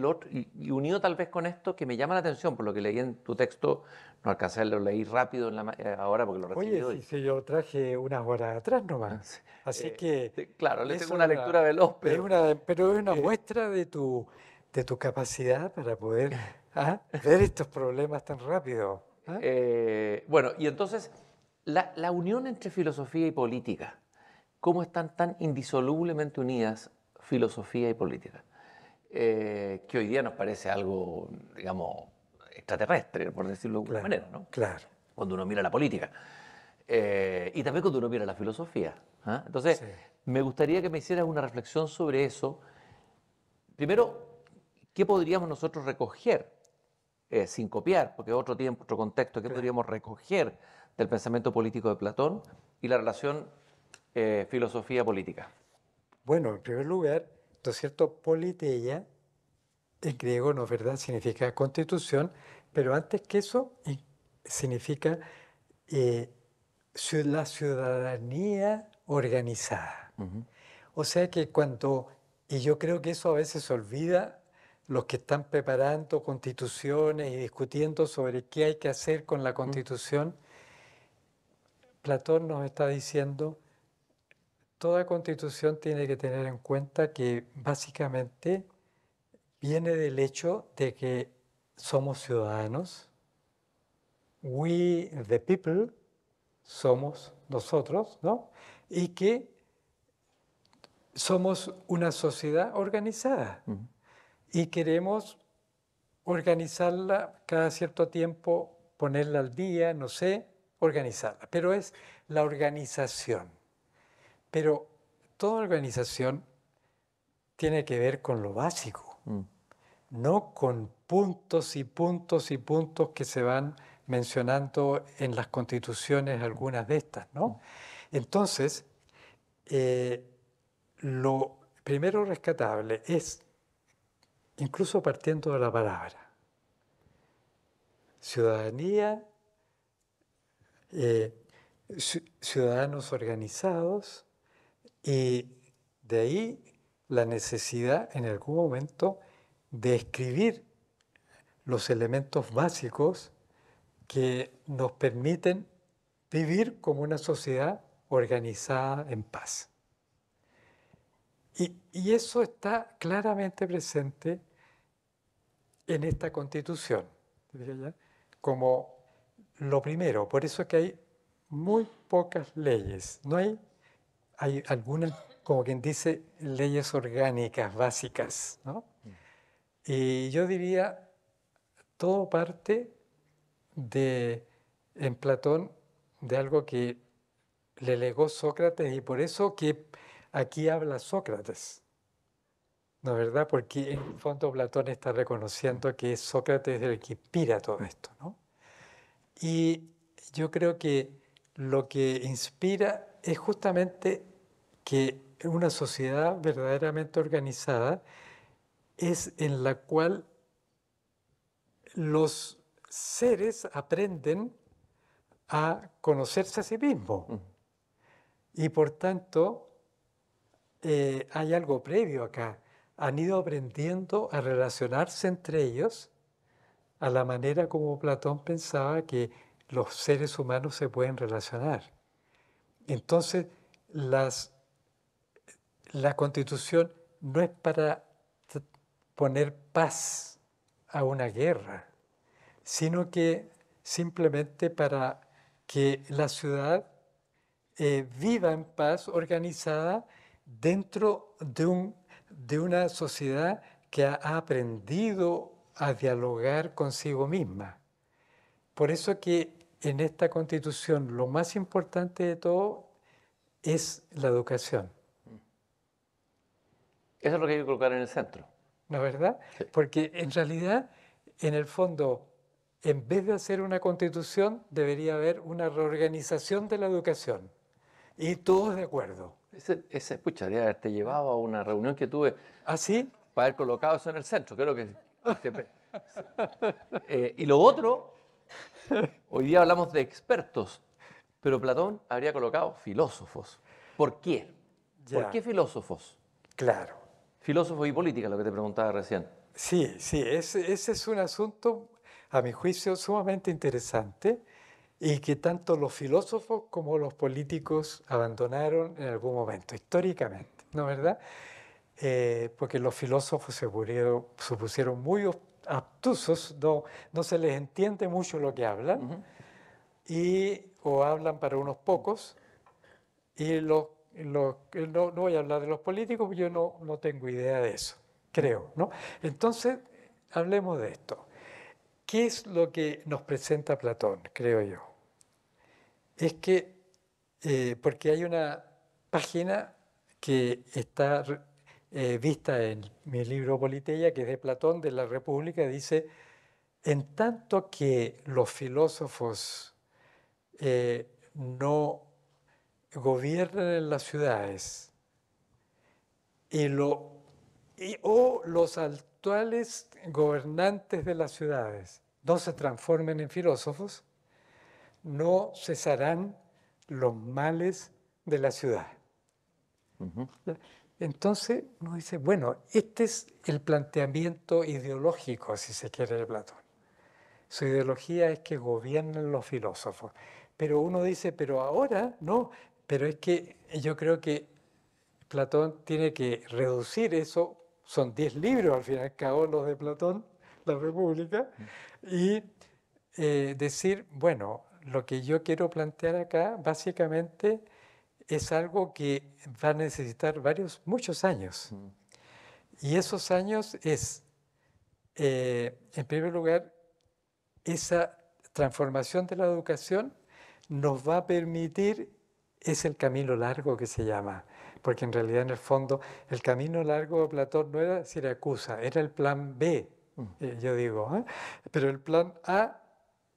Speaker 2: Y, unido tal vez con esto, que me llama la atención, por lo que leí en tu texto, no alcancé, a leí rápido en eh, ahora porque lo recibí Oye, hoy.
Speaker 3: Oye, yo traje unas horas atrás nomás. [laughs] Así eh, que...
Speaker 2: claro, le tengo una, lectura veloz, pero... Es
Speaker 3: una, pero es una eh, muestra de tu, de tu capacidad para
Speaker 2: poder [laughs] ah, ver estos problemas tan rápido. ¿Ah? Eh, bueno, y entonces, la, unión entre filosofía y política, ¿cómo están tan indisolublemente unidas filosofía y política? Eh, que hoy día nos parece algo, digamos, extraterrestre, por decirlo de alguna manera, ¿no? Claro. Cuando uno mira la política. Eh, y también cuando uno mira la filosofía. ¿ah? Entonces, me gustaría que me hicieras una reflexión sobre eso. Primero, ¿qué podríamos nosotros recoger eh, sin copiar, porque otro tiempo, otro contexto que podríamos recoger del pensamiento político de Platón y la relación eh, filosofía-política.
Speaker 3: Bueno, en primer lugar, ¿no es cierto? Politeia, en griego, ¿no es verdad? Significa constitución, pero antes que eso significa eh, la ciudadanía organizada. O sea que cuando, y yo creo que eso a veces se olvida los que están preparando constituciones y discutiendo sobre qué hay que hacer con la constitución, Platón nos está diciendo, toda constitución tiene que tener en cuenta que básicamente viene del hecho de que somos ciudadanos, we the people somos nosotros, ¿no? Y que somos una sociedad organizada y queremos organizarla cada cierto tiempo, ponerla al día, no sé, organizarla. Pero es la organización. Pero toda organización tiene que ver con lo básico, mm. no con puntos y puntos y puntos que se van mencionando en las constituciones algunas de estas, ¿no? Mm. Entonces, eh, lo primero rescatable es incluso partiendo de la palabra. Ciudadanía, eh, ciudadanos organizados y de ahí la necesidad en algún momento de escribir los elementos básicos que nos permiten vivir como una sociedad organizada en paz. Y, eso está claramente presente en esta constitución, como lo primero. Por eso es que hay muy pocas leyes. No hay, hay algunas, como quien dice, leyes orgánicas básicas. ¿no? Mm. Y yo diría, todo parte de, en Platón de algo que le legó Sócrates y por eso que aquí habla Sócrates, ¿no es verdad? Porque en el fondo Platón está reconociendo que es Sócrates el que inspira todo esto, ¿no? Y yo creo que lo que inspira es justamente que una sociedad verdaderamente organizada es en la cual los seres aprenden a conocerse a sí mismos. Mm. Y por tanto, eh, hay algo previo acá. Han ido aprendiendo a relacionarse entre ellos a la manera como Platón pensaba que los seres humanos se pueden relacionar. Entonces, la constitución no es para poner paz a una guerra, sino que simplemente para que la ciudad eh, viva en paz, organizada, dentro de, un, de una sociedad que ha, aprendido a dialogar consigo misma. Por eso que en esta constitución lo más importante de todo es la educación.
Speaker 2: Eso es lo que hay que colocar en el centro.
Speaker 3: ¿No es verdad? Porque en realidad, en el fondo, en vez de hacer una constitución, debería haber una
Speaker 2: reorganización de la educación. Y todos de acuerdo. Ese, ese pucha, debería haberte a una reunión que tuve. ¿Ah, sí? Para haber colocado eso en el centro, creo que... [laughs] Eh, y lo otro, hoy día hablamos de expertos, pero Platón habría colocado filósofos. ¿Por qué? ¿Por qué filósofos? Claro. Filósofos y política, lo que te preguntaba recién. Sí, sí, ese es
Speaker 3: un asunto, a mi juicio, sumamente interesante y que tanto los filósofos como los políticos abandonaron en algún momento, históricamente, ¿no es verdad? Eh, porque los filósofos se, pusieron muy obtusos, no, se les entiende mucho lo que hablan, y, o hablan para unos pocos, y no, voy a hablar de los políticos, porque yo no, no tengo idea de eso, creo, ¿no? Entonces, hablemos de esto. ¿Qué es lo que nos presenta Platón, creo yo? Es que, eh, porque hay una página que está eh, vista en mi libro Politeia, que es de Platón, de la República, dice, en tanto que los filósofos eh, no gobiernan en las ciudades o los actuales gobernantes de las ciudades no se transformen en filósofos, no cesarán los males de la ciudad. Entonces uno dice, bueno, este es el planteamiento ideológico, si se quiere, de Platón. Su ideología es que gobiernan los filósofos. Pero uno dice, pero ahora no, pero es que yo creo que Platón tiene que reducir eso, son diez libros al final, cabo los de Platón, la República, y eh, decir, bueno, lo que yo quiero plantear acá básicamente es algo que va a necesitar varios, muchos años. Y esos años es, eh, en primer lugar, esa transformación de la educación nos va a permitir, es el camino largo que se llama, porque en realidad en el fondo el camino largo de Platón no era Siracusa, era el plan B eh, yo digo, ¿eh? pero el plan A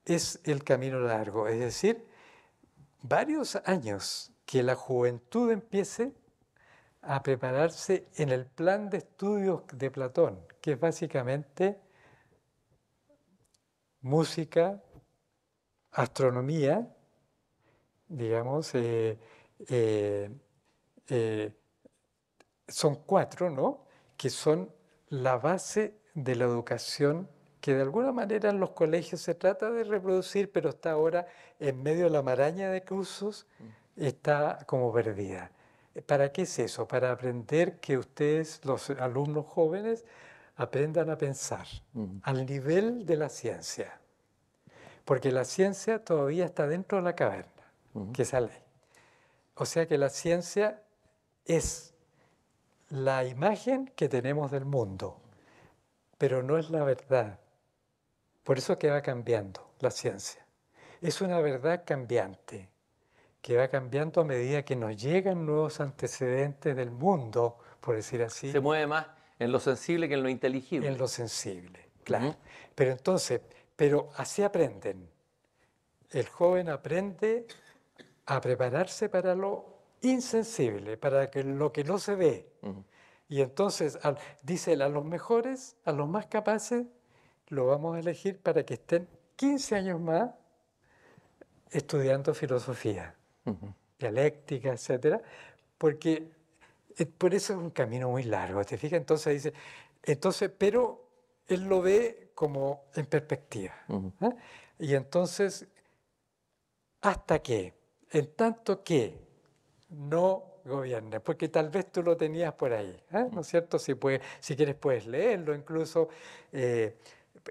Speaker 3: es el camino largo, es decir, varios años que la juventud empiece a prepararse en el plan de estudios de Platón, que es básicamente música, astronomía, digamos, eh, son cuatro, ¿no? Que son la base de la educación que de alguna manera en los colegios se trata de reproducir, pero está ahora en medio de la maraña de cursos, mm. está como perdida. ¿Para qué es eso? Para aprender que ustedes, los alumnos jóvenes, aprendan a pensar mm. al nivel de la ciencia. Porque la ciencia todavía está dentro de la caverna, mm. que es la ley. O sea que la ciencia es la imagen que tenemos del mundo pero no es la verdad. Por eso que va cambiando la ciencia. Es una verdad cambiante, que va cambiando a medida que nos llegan nuevos antecedentes del mundo, por decir así. Se
Speaker 2: mueve más en lo sensible que en lo inteligible. En lo sensible,
Speaker 3: claro. Pero entonces, pero así aprenden. El joven aprende a prepararse para lo insensible, para que lo que no se ve. Y entonces dice él, a los mejores, a los más capaces, lo vamos a elegir para que estén 15 años más estudiando filosofía, dialéctica, etcétera, porque eh, por eso es un camino muy largo, ¿te fijas? Entonces dice, entonces, pero él lo ve como en perspectiva. ¿ah? Y entonces, hasta que, en tanto que no porque pues, tal vez tú lo tenías por ahí, ¿eh? ¿no es cierto? Si, si quieres puedes leerlo incluso. Eh,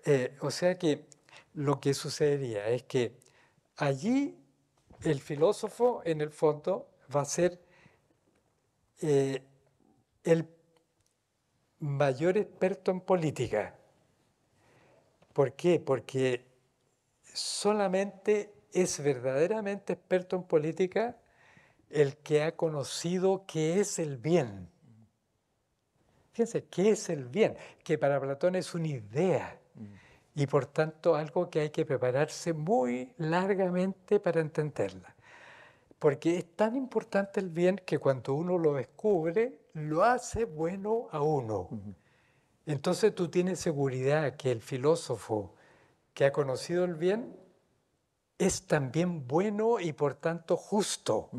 Speaker 3: eh, o sea que lo que sucedería es que allí el filósofo en el fondo va a ser el mayor experto en política. ¿Por qué? Porque solamente es verdaderamente experto en política el que ha conocido qué es el bien. Fíjense, ¿qué es el bien? Que para Platón es una idea y por tanto algo que hay que prepararse muy largamente para entenderla. Porque es tan importante el bien que cuando uno lo descubre, lo hace bueno a uno. Entonces tú tienes seguridad que el filósofo que ha conocido el bien es también bueno y por tanto justo.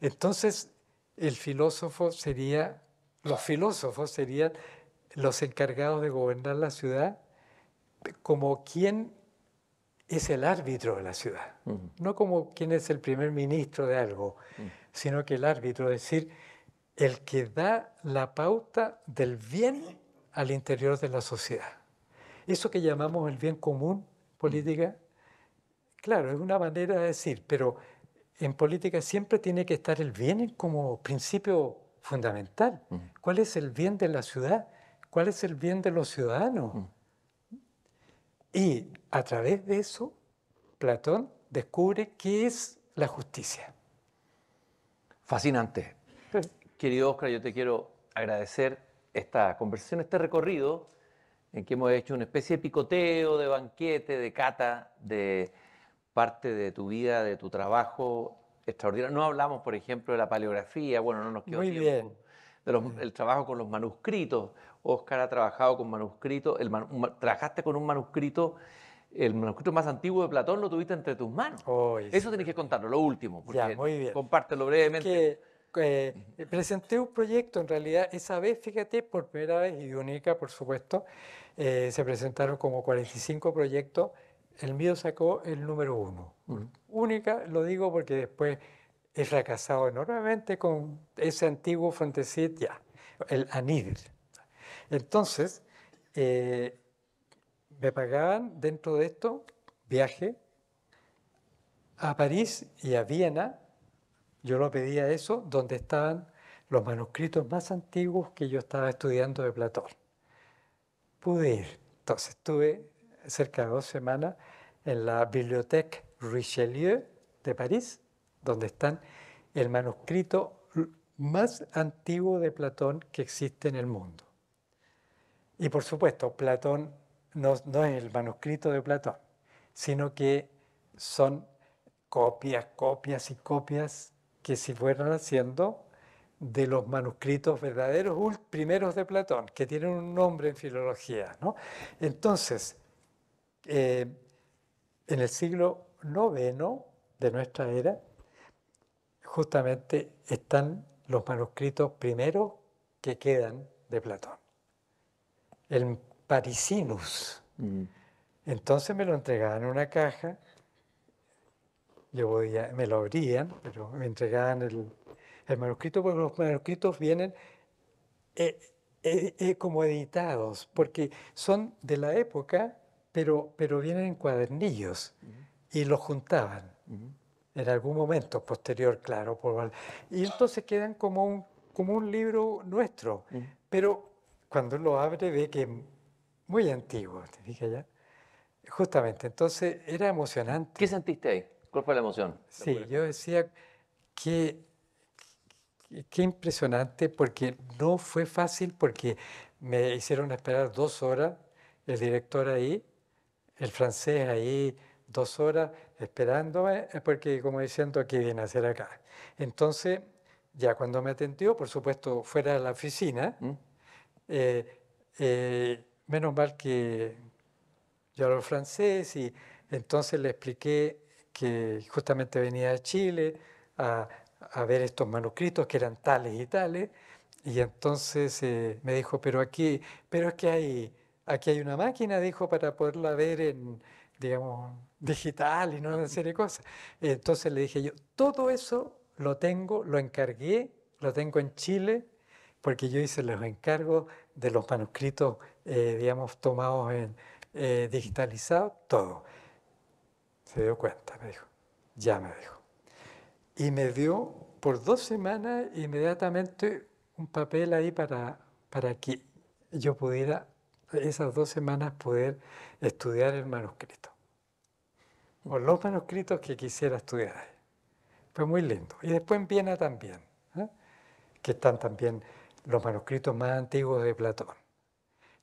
Speaker 3: Entonces, el filósofo sería, los filósofos serían los encargados de gobernar la ciudad como quien es el árbitro de la ciudad, no como quien es el primer ministro de algo, sino que el árbitro, es decir, el que da la pauta del bien al interior de la sociedad. Eso que llamamos el bien común política, claro, es una manera de decir, pero en política siempre tiene que estar el bien como principio fundamental. ¿Cuál es el bien de la ciudad? ¿Cuál es el bien de los ciudadanos? Y a través de eso, Platón descubre qué es
Speaker 2: la justicia. Fascinante. [laughs] Querido Oscar, yo te quiero agradecer esta conversación, este recorrido en que hemos hecho una especie de picoteo, de banquete, de cata, de parte de tu vida, de tu trabajo extraordinario. No hablamos, por ejemplo, de la paleografía, bueno, no nos quedó Muy Bien. el trabajo con los manuscritos. Oscar ha trabajado con manuscritos, el, trabajaste con un manuscrito, el manuscrito más antiguo de Platón lo tuviste entre tus manos. Eso tienes que contarlo, lo último, ya, muy bien. compártelo brevemente. Eh, presenté un proyecto, en
Speaker 3: realidad, esa vez, fíjate, por primera vez y única, por supuesto, eh, se presentaron como 45 proyectos el mío sacó el número uno. Única, lo digo porque después he fracasado enormemente con ese antiguo frontesit, ya, el Anidir. Entonces, eh, me pagaban dentro de esto viaje a París y a Viena. Yo lo pedía eso, donde estaban los manuscritos más antiguos que yo estaba estudiando de Platón. Pude ir. Entonces, tuve cerca de dos semanas en la Bibliothèque Richelieu de París, donde están el manuscrito más antiguo de Platón que existe en el mundo. Y por supuesto, Platón no, es el manuscrito de Platón, sino que son copias, copias y copias que se fueron haciendo de los manuscritos verdaderos primeros de Platón, que tienen un nombre en filología. ¿no? Entonces, eh, en el siglo IX de nuestra era, justamente están los manuscritos primeros que quedan de Platón. El Parisinus. Mm. Entonces me lo entregaban en una caja, yo me lo abrían, pero me entregaban el, manuscrito, porque los manuscritos vienen eh, eh, como editados, porque son de la época pero, pero vienen en cuadernillos y los juntaban en algún momento posterior, claro. y entonces quedan como un, como un libro nuestro, pero cuando lo abre ve que es muy antiguo, ¿te dije ya? Justamente, entonces era emocionante. ¿Qué sentiste ahí?
Speaker 2: ¿Cuál fue la emoción? Sí,
Speaker 3: yo decía que qué impresionante porque no fue fácil porque me hicieron esperar dos horas el director ahí el francés ahí dos horas esperándome, porque como diciendo, ¿qué viene a hacer acá? Entonces, ya cuando me atendió, por supuesto, fuera de la oficina, ¿Mm? eh, eh, menos mal que yo hablo francés y entonces le expliqué que justamente venía a Chile a, ver estos manuscritos que eran tales y tales, y entonces eh, me dijo, pero aquí, pero es que hay aquí hay una máquina, dijo, para poderla ver en, digamos, [laughs] digital y no una serie de cosas. Entonces le dije yo, todo eso lo tengo, lo encargué, lo tengo en Chile, porque yo hice los encargos de los manuscritos, eh, digamos, tomados en eh, digitalizados, todo. Se dio cuenta, me dijo. Ya me dijo. Y me dio por dos semanas inmediatamente un papel ahí para, para que yo pudiera esas dos semanas poder estudiar el manuscrito, o los manuscritos que quisiera estudiar. Fue muy lindo. Y después en Viena también, ¿eh? que están también los manuscritos más antiguos de Platón.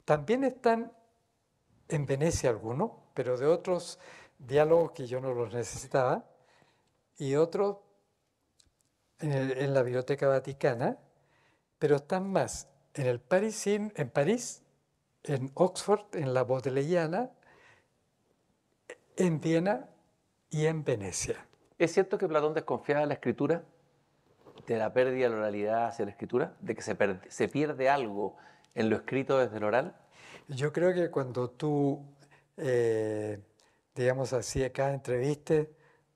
Speaker 3: También están en Venecia algunos, pero de otros diálogos que yo no los necesitaba, y otros en, la Biblioteca Vaticana, pero están más en el en París en Oxford, en la Bodleiana,
Speaker 2: en Viena y en Venecia. ¿Es cierto que Platón desconfiaba de la escritura, de la pérdida de la oralidad hacia la escritura, de que se, se pierde algo en lo escrito desde el oral?
Speaker 3: Yo creo que cuando tú, eh, digamos así, acá entreviste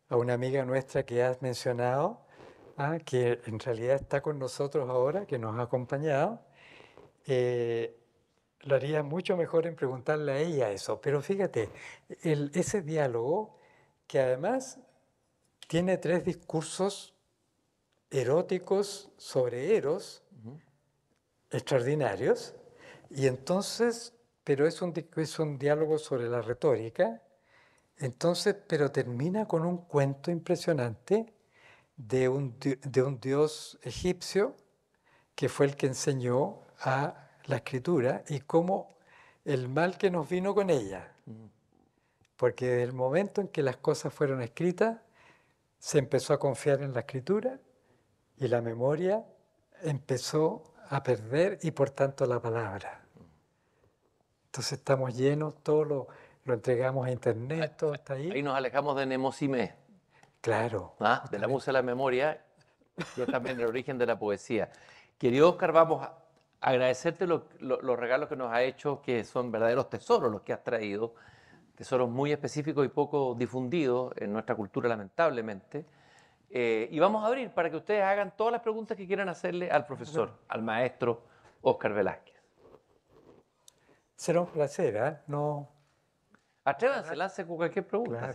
Speaker 3: a una amiga nuestra que has mencionado, ah, que en realidad está con nosotros ahora, que nos ha acompañado, eh, lo haría mucho mejor en preguntarle a ella eso. Pero fíjate, ese diálogo que además tiene tres discursos eróticos sobre Eros, extraordinarios, y entonces, pero es un, es un diálogo sobre la retórica, entonces, pero termina con un cuento impresionante de un dios egipcio que fue el que enseñó a la escritura y cómo el mal que nos vino con ella. Porque desde el momento en que las cosas fueron escritas, se empezó a confiar en la escritura y la memoria empezó a perder y por tanto la palabra. Entonces estamos llenos, todo lo, entregamos a internet, todo
Speaker 2: está ahí. Ahí nos alejamos de Nemosime. Claro. ¿Ah? De la música la memoria, yo también el origen de la poesía. Querido Oscar, vamos a agradecerte los regalos que nos ha hecho, que son verdaderos tesoros los que has traído, tesoros muy específicos y poco difundidos en nuestra cultura, lamentablemente. Eh, y vamos a abrir para que ustedes hagan todas las preguntas que quieran hacerle al profesor, al maestro Oscar Velázquez. Será un placer, ¿eh? No, Atrévanse, con cualquier pregunta.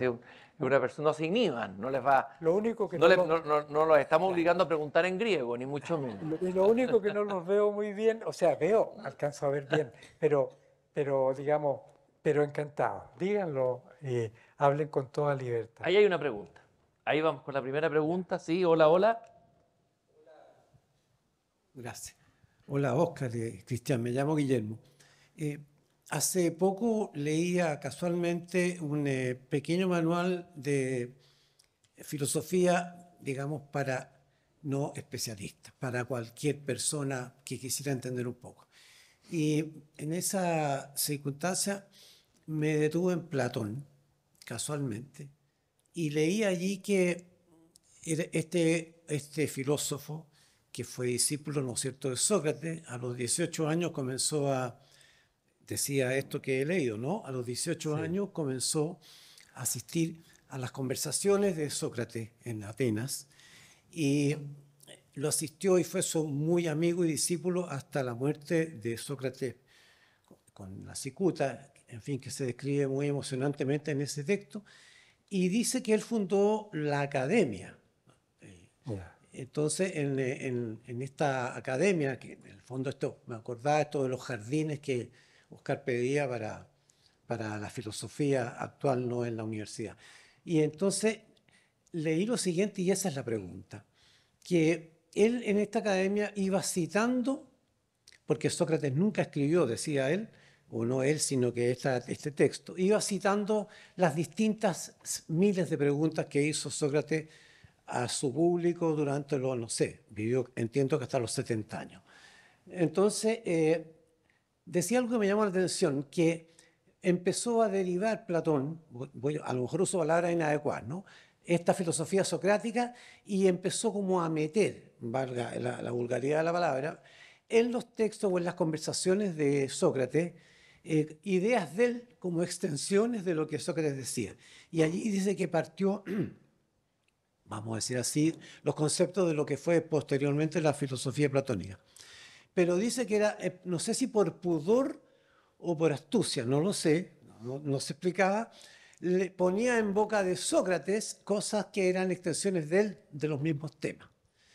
Speaker 2: una persona, no se inhiban, no les va. Lo único que no, no, los... estamos obligando a preguntar en griego, ni mucho menos.
Speaker 3: Y lo único que no los veo muy bien, o sea, veo, alcanzo a ver bien, pero, pero digamos, pero encantado.
Speaker 2: Díganlo
Speaker 3: y eh, hablen con toda libertad.
Speaker 2: Ahí hay una pregunta. Ahí vamos con la primera pregunta. Sí, hola, hola. Gracias.
Speaker 5: Hola, Oscar, de Cristian, me llamo Guillermo. Eh, Hace poco leía casualmente un eh, pequeño manual de filosofía, digamos, para no especialistas, para cualquier persona que quisiera entender un poco. Y en esa circunstancia me detuve en Platón, casualmente, y leí allí que este, este filósofo, que fue discípulo, ¿no es cierto?, de Sócrates, a los 18 años comenzó a decía esto que he leído, ¿no? A los 18 años comenzó a asistir a las conversaciones de Sócrates en Atenas y lo asistió y fue su muy amigo y discípulo hasta la muerte de Sócrates con la cicuta, en fin, que se describe muy emocionantemente en ese texto, y dice que él fundó la academia. Entonces, en, esta academia, que en el fondo esto, me acordaba esto de los jardines que Oscar pedía para, para la filosofía actual, no en la universidad. Y entonces leí lo siguiente y esa es la pregunta, que él en esta academia iba citando, porque Sócrates nunca escribió, decía él, o no él, sino que esta, este texto, iba citando las distintas miles de preguntas que hizo Sócrates a su público durante los, no sé, vivió, entiendo que hasta los 70 años. Entonces, eh, decía algo que me llamó la atención, que empezó a derivar Platón, a lo mejor uso palabras inadecuadas, ¿no? esta filosofía socrática y empezó como a meter, valga la, vulgaridad de la palabra, en los textos o en las conversaciones de Sócrates, eh, ideas de él como extensiones de lo que Sócrates decía. Y allí dice que partió, [clears throat] vamos a decir así, los conceptos de lo que fue posteriormente la filosofía platónica pero dice que era, eh, no sé si por pudor o por astucia, no lo sé, no, se explicaba, le ponía en boca de Sócrates cosas que eran extensiones de él de los mismos temas.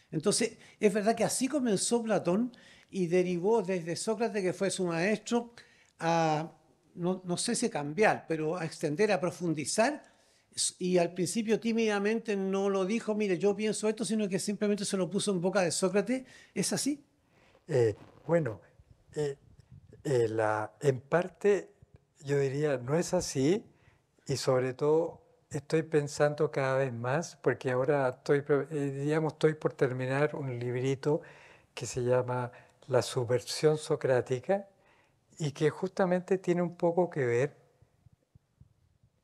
Speaker 5: Entonces, es verdad que así comenzó Platón y derivó desde Sócrates, que fue su maestro, a, no, no sé si cambiar, pero a extender, a profundizar. Y al principio tímidamente no lo dijo, mire, yo pienso esto, sino que simplemente se lo puso en boca de Sócrates. Es así, eh, bueno, eh, eh, en parte yo diría, no es
Speaker 3: así y sobre todo estoy pensando cada vez más, porque ahora estoy, digamos, estoy por terminar un librito que se llama La subversión socrática y que justamente tiene un poco que ver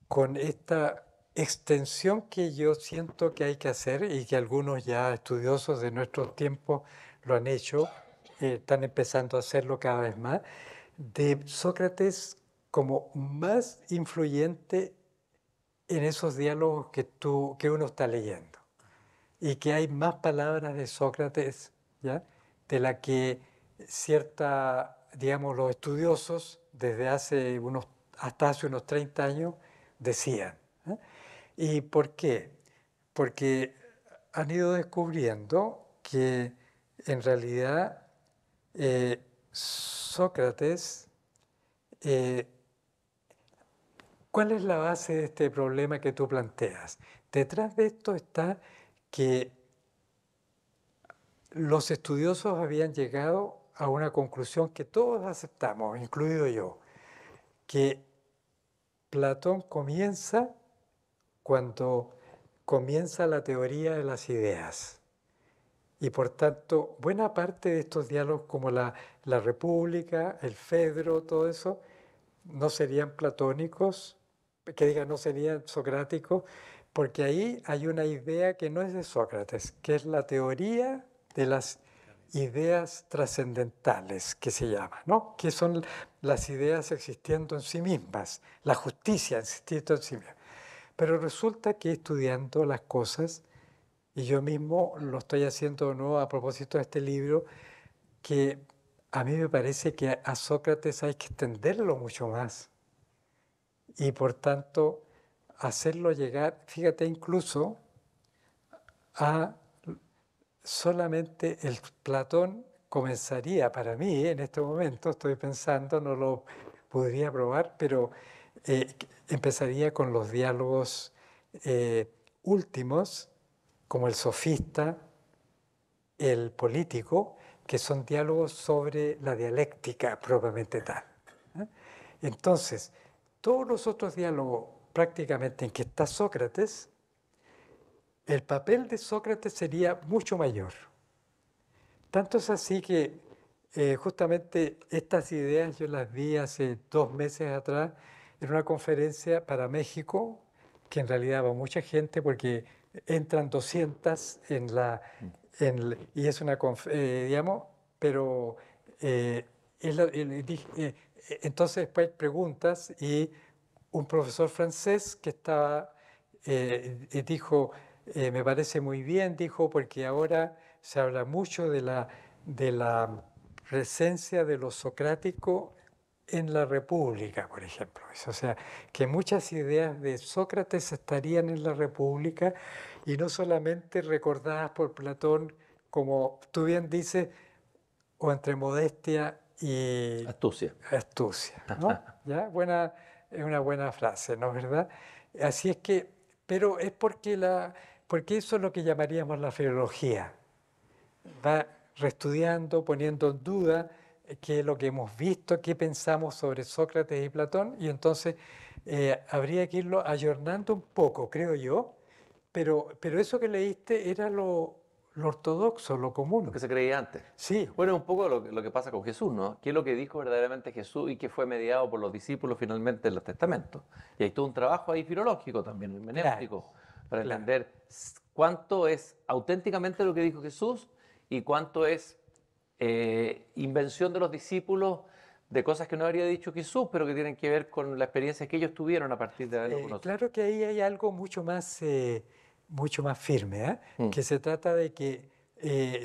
Speaker 3: con esta extensión que yo siento que hay que hacer y que algunos ya estudiosos de nuestro tiempo lo han hecho están empezando a hacerlo cada vez más, de Sócrates como más influyente en esos diálogos que, tú, que uno está leyendo. Y que hay más palabras de Sócrates, ¿ya? De la que cierta, digamos, los estudiosos desde hace unos, hasta hace unos 30 años decían. ¿eh? ¿Y por qué? Porque han ido descubriendo que en realidad eh, Sócrates, eh, ¿cuál es la base de este problema que tú planteas? Detrás de esto está que los estudiosos habían llegado a una conclusión que todos aceptamos, incluido yo, que Platón comienza cuando comienza la teoría de las ideas. Y por tanto, buena parte de estos diálogos como la, República, el Fedro, todo eso, no serían platónicos, que digan, no serían socráticos, porque ahí hay una idea que no es de Sócrates, que es la teoría de las ideas trascendentales, que se llama, ¿no? que son las ideas existiendo en sí mismas, la justicia existiendo en sí misma. Pero resulta que estudiando las cosas, y yo mismo lo estoy haciendo ¿no?, a propósito de este libro, que a mí me parece que a Sócrates hay que extenderlo mucho más. Y por tanto, hacerlo llegar, fíjate, incluso a solamente el Platón comenzaría, para mí en este momento estoy pensando, no lo podría probar, pero eh, empezaría con los diálogos eh, últimos como el sofista, el político, que son diálogos sobre la dialéctica propiamente tal. ¿eh? Entonces, todos los otros diálogos prácticamente en que está Sócrates, el papel de Sócrates sería mucho mayor. Tanto es así que eh, justamente estas ideas yo las vi hace dos meses atrás en una conferencia para México, que en realidad va mucha gente porque entran 200 en la, mm. y es una, eh, digamos, pero eh, eh, entonces después pues, preguntas y un profesor francés que estaba, dijo, me parece muy bien, dijo, porque ahora se habla mucho de la, de la presencia de lo socrático en la República, por ejemplo. O sea, que muchas ideas de Sócrates estarían en la República y no solamente recordadas por Platón, como tú bien dices, o entre modestia y...
Speaker 2: Astucia. Astucia, [laughs]
Speaker 3: ¿Ya? Buena, es una buena frase, ¿no es verdad? Así es que, pero es porque, la, porque eso es lo que llamaríamos la filología. Va reestudiando, poniendo en duda qué es lo que hemos visto, qué pensamos sobre Sócrates y Platón, y entonces eh, habría que irlo ayornando un poco, creo yo, pero, pero eso que leíste
Speaker 2: era lo, lo ortodoxo, lo común. Lo que se creía antes. Sí. Bueno, un poco lo, que pasa con Jesús, ¿no? ¿Qué es lo que dijo verdaderamente Jesús y que fue mediado por los discípulos finalmente en los testamentos? Y hay todo un trabajo ahí filológico también, hermenéutico, claro, para entender cuánto es auténticamente lo que dijo Jesús y cuánto es eh, invención de los discípulos de cosas que no habría dicho Jesús, pero que tienen que ver con la experiencia que ellos tuvieron a partir de ahí eh,
Speaker 3: Claro que ahí hay algo mucho más, eh, mucho más firme, mm. que se trata de que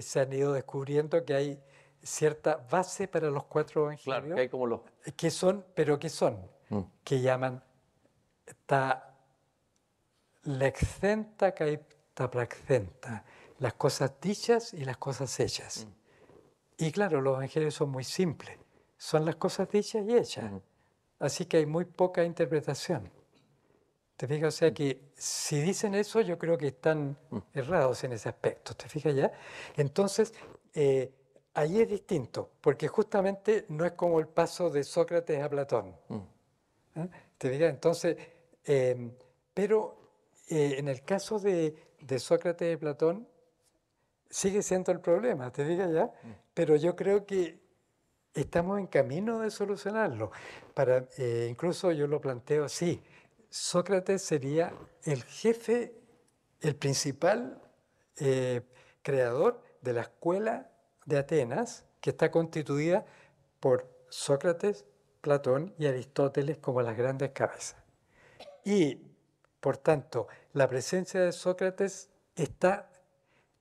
Speaker 3: se han ido descubriendo que hay cierta base para los cuatro evangelios. Claro, que hay como los... Que son, pero que son, mm. que llaman la exenta praxenta, las cosas dichas y las cosas hechas. Mm. Y claro, los evangelios son muy simples, son las cosas dichas y hechas. Así que hay muy poca interpretación. ¿Te fijas? O sea que si dicen eso, yo creo que están errados en ese aspecto. ¿Te fijas ya? Entonces, eh, ahí es distinto, porque justamente no es como el paso de Sócrates a Platón. ¿Ah? ¿Te fijas? Entonces, em, pero eh, en el caso de, de Sócrates y Platón, sigue siendo el problema. ¿Te fijas ya? pero yo creo que estamos en camino de solucionarlo. Para, eh, incluso yo lo planteo así, Sócrates sería el jefe, el principal eh, creador de la escuela de Atenas, que está constituida por Sócrates, Platón y Aristóteles como las grandes cabezas. Y, por tanto, la presencia de Sócrates está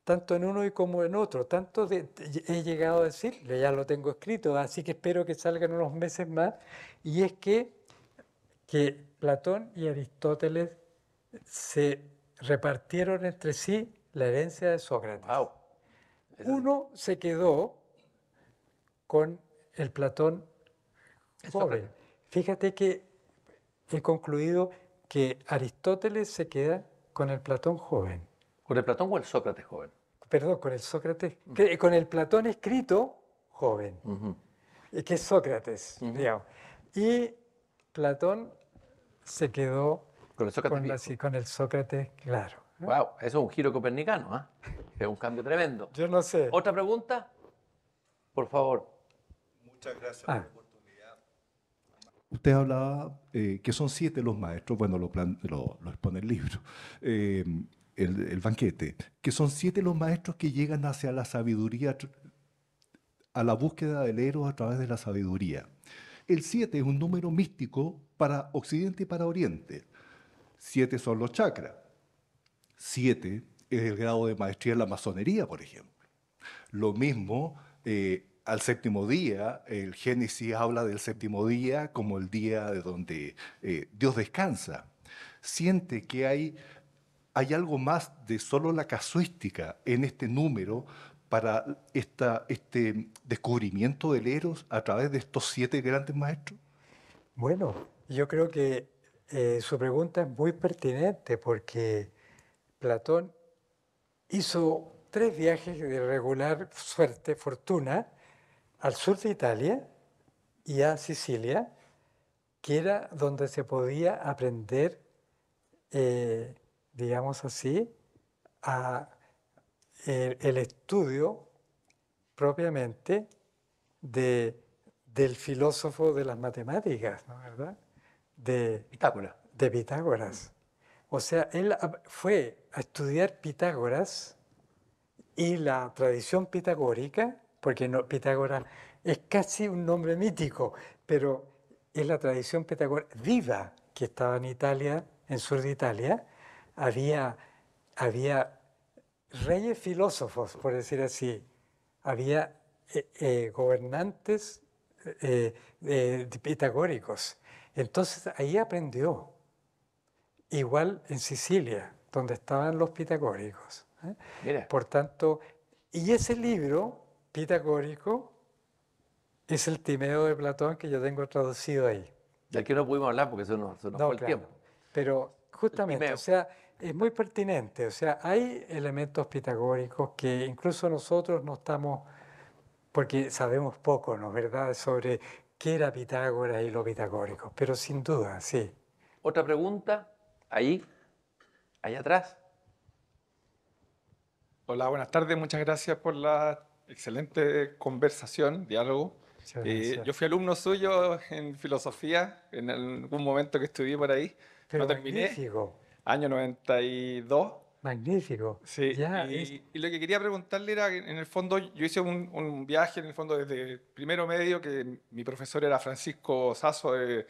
Speaker 3: tanto en uno y como en otro. Tanto he llegado a decir, ya lo tengo escrito, así que espero que salgan unos meses más, y es que, que Platón y Aristóteles se repartieron entre sí la herencia de Sócrates. Uno se quedó con el Platón joven. Fíjate que he concluido que Aristóteles se queda con el Platón joven.
Speaker 2: ¿Con el Platón o el
Speaker 3: Sócrates joven? perdón, con el Sócrates, mm. con el Platón escrito joven, Es que es Sócrates, Y Platón se quedó
Speaker 2: con el
Speaker 3: Sócrates,
Speaker 2: claro. Wow, eso es un giro copernicano, ¿ah? es un cambio tremendo. Yo no sé. ¿Otra pregunta? Por favor.
Speaker 6: Muchas gracias por ah. la oportunidad. Usted hablaba eh, que son siete los maestros, bueno, lo, plan, expone el libro. Eh, el, banquete, que son siete los maestros que llegan hacia la sabiduría, a la búsqueda del héroe a través de la sabiduría. El siete es un número místico para Occidente y para Oriente. Siete son los chakras. Siete es el grado de maestría en la masonería, por ejemplo. Lo mismo eh, al séptimo día, el Génesis habla del séptimo día como el día de donde eh, Dios descansa. Siente que hay hay algo más de solo la casuística en este número para este descubrimiento del Eros a través de estos siete grandes maestros?
Speaker 3: Bueno, yo creo que eh, su pregunta es muy pertinente porque Platón hizo tres viajes de regular suerte, fortuna, al sur de Italia y a Sicilia, que era donde se podía aprender eh, digamos así, a el, estudio propiamente del filósofo de las matemáticas, ¿no? ¿verdad? De Pitágoras. De Pitágoras. O sea, él fue a estudiar Pitágoras y la tradición pitagórica, porque Pitágoras es casi un nombre mítico, pero es la tradición pitagórica viva que estaba en Italia, en sur de Italia, había, había reyes filósofos, por decir así, había eh, eh, gobernantes eh, pitagóricos. Entonces ahí aprendió, igual en Sicilia, donde estaban los pitagóricos. Por tanto, y ese libro pitagórico es el Timeo de Platón que yo tengo traducido ahí.
Speaker 2: Del que no pudimos hablar porque eso nos, no, fue el tiempo.
Speaker 3: Pero justamente, o sea, es muy pertinente. O sea, hay elementos pitagóricos que incluso nosotros no estamos, porque sabemos poco, ¿no verdad?, sobre qué era Pitágoras y lo pitagórico, pero sin duda, sí. Otra
Speaker 7: pregunta, ahí, ahí atrás. Hola, buenas tardes, muchas gracias por la excelente conversación, diálogo. Eh, yo fui alumno suyo en filosofía en algún momento que estudié por ahí. Pero no terminé año 92.
Speaker 3: Magnífico.
Speaker 7: Sí, y, lo que quería preguntarle era, en el fondo, yo hice un, viaje, en el fondo, desde primero medio, que mi profesor era Francisco Sasso, de,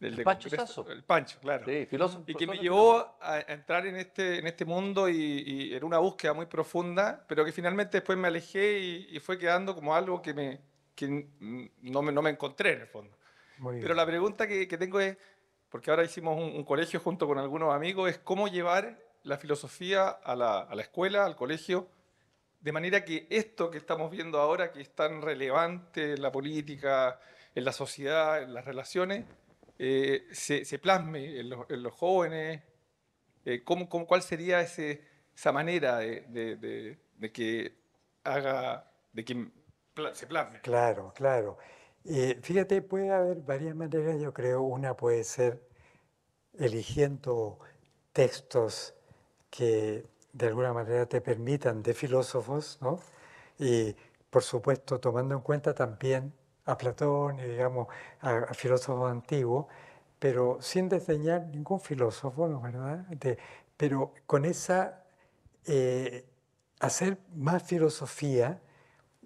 Speaker 7: del de Pancho Sazo? El Pancho, claro. Sí, filósofo, y que me llevó a, entrar en este, en este mundo y, en una búsqueda muy profunda, pero que finalmente después me alejé y, fue quedando como algo que, me, que no, me, no me encontré, en el fondo. pero la pregunta que tengo es porque ahora hicimos un, colegio junto con algunos amigos, es cómo llevar la filosofía a la, a la escuela, al colegio, de manera que esto que estamos viendo ahora, que es tan relevante en la política, en la sociedad, en las relaciones, eh, se, se, plasme en, en los, jóvenes? Eh, cómo, cuál sería ese, esa manera de, de, que haga, de que se plasme? Claro, claro.
Speaker 3: Eh, fíjate, puede haber varias maneras, yo creo. Una puede ser eligiendo textos que de alguna manera te permitan de filósofos, ¿no? Y por supuesto tomando en cuenta también a Platón y digamos a, filósofos antiguos, pero sin desdeñar ningún filósofo, pero con esa eh, hacer más filosofía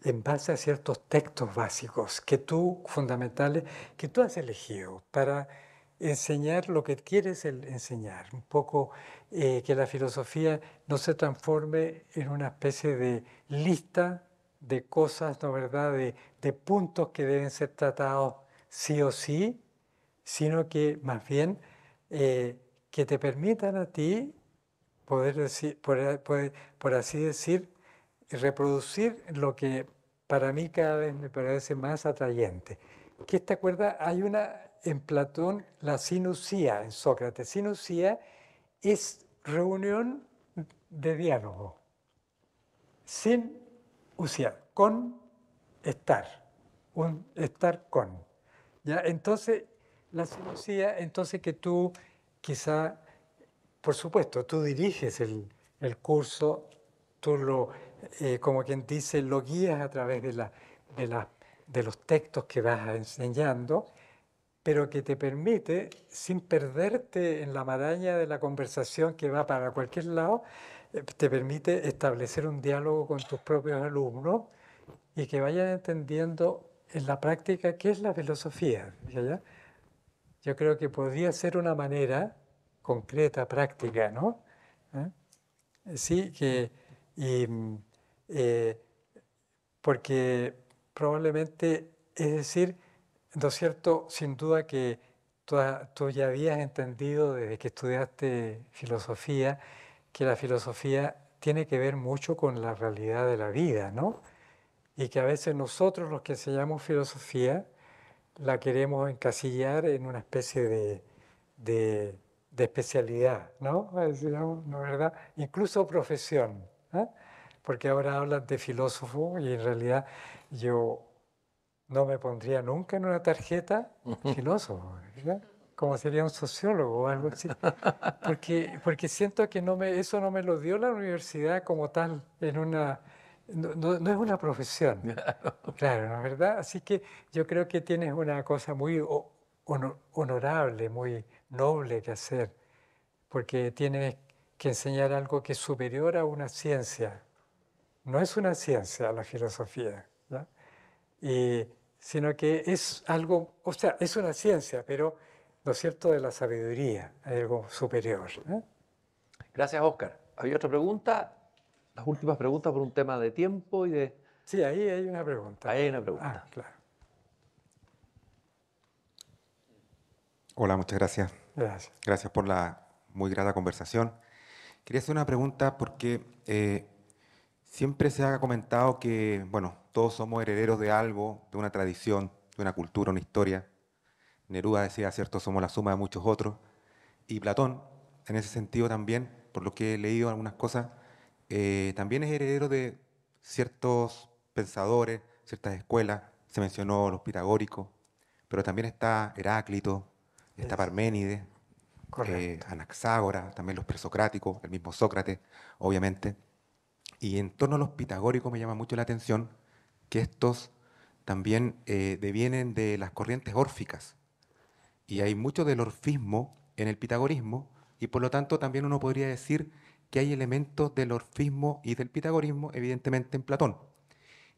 Speaker 3: en base a ciertos textos básicos que tú, fundamentales, que tú has elegido para enseñar lo que quieres enseñar, un poco eh, que la filosofía no se transforme en una especie de lista de cosas, ¿no verdad?, de, puntos que deben ser tratados sí o sí, sino que más bien eh, que te permitan a ti poder decir, por eh, así decir, reproducir lo que para mí cada vez me parece más atrayente. Que esta cuerda, Hay una en Platón, la sinusía, en Sócrates. Sinusía es reunión de diálogo, sin usía, con estar, un estar con. ¿Ya? Entonces, la sinusía, entonces que tú quizá, por supuesto, tú diriges el, el curso, tú lo eh, como quien dice, lo guías a través de, la, de, la, de los textos que vas enseñando, pero que te permite, sin perderte en la maraña de la conversación que va para cualquier lado, eh, te permite establecer un diálogo con tus propios alumnos y que vayan entendiendo en la práctica qué es la filosofía. ¿ya? Yo creo que podría ser una manera concreta, práctica, ¿no? ¿Eh? Sí, que... Mm, eh, porque probablemente, es decir, ¿no es cierto? Sin duda que tú, ya habías entendido desde que estudiaste filosofía que la filosofía tiene que ver mucho con la realidad de la vida, ¿no? Y que a veces nosotros los que enseñamos filosofía la queremos encasillar en una especie de, especialidad, ¿no? ¿no? ¿Verdad? Incluso profesión. ¿ah? porque ahora hablas de filósofo y en realidad yo no me pondría nunca en una tarjeta filósofo, como sería un sociólogo o algo así, porque, porque siento que no me, eso no me lo dio la universidad como tal, en una, no, no, es una profesión, [laughs] claro, ¿no? ¿verdad? Así que yo creo que tienes una cosa muy honorable, muy noble que hacer, porque tienes que enseñar algo que es superior a una ciencia, no es una ciencia la filosofía, Y, sino que es algo, o sea, es una ciencia, pero, lo cierto?, de la sabiduría,
Speaker 2: algo superior. ¿eh? Gracias, Oscar. ¿Había otra pregunta? Las últimas preguntas por un tema de tiempo y de... Sí, ahí hay una pregunta. Ahí hay una pregunta. Ah, claro.
Speaker 6: Hola, muchas gracias. Gracias. Gracias por la muy grata conversación. Quería hacer una pregunta porque eh, Siempre se ha comentado que, bueno, todos somos herederos de algo, de una tradición, de una cultura, una historia. Neruda decía, ¿cierto? Somos la suma de muchos otros. Y Platón, en ese sentido también, por lo que he leído algunas cosas, eh, también es heredero de ciertos pensadores, ciertas escuelas. Se mencionó los pitagóricos, pero también está Heráclito, está Parménides, eh, Anaxágora, también los presocráticos, el mismo Sócrates, obviamente. Y en torno a los pitagóricos me llama mucho la atención que estos también eh, devienen de las corrientes órficas. Y hay mucho del orfismo en el pitagorismo, y por lo tanto también uno podría decir que hay elementos del orfismo y del pitagorismo, evidentemente, en Platón.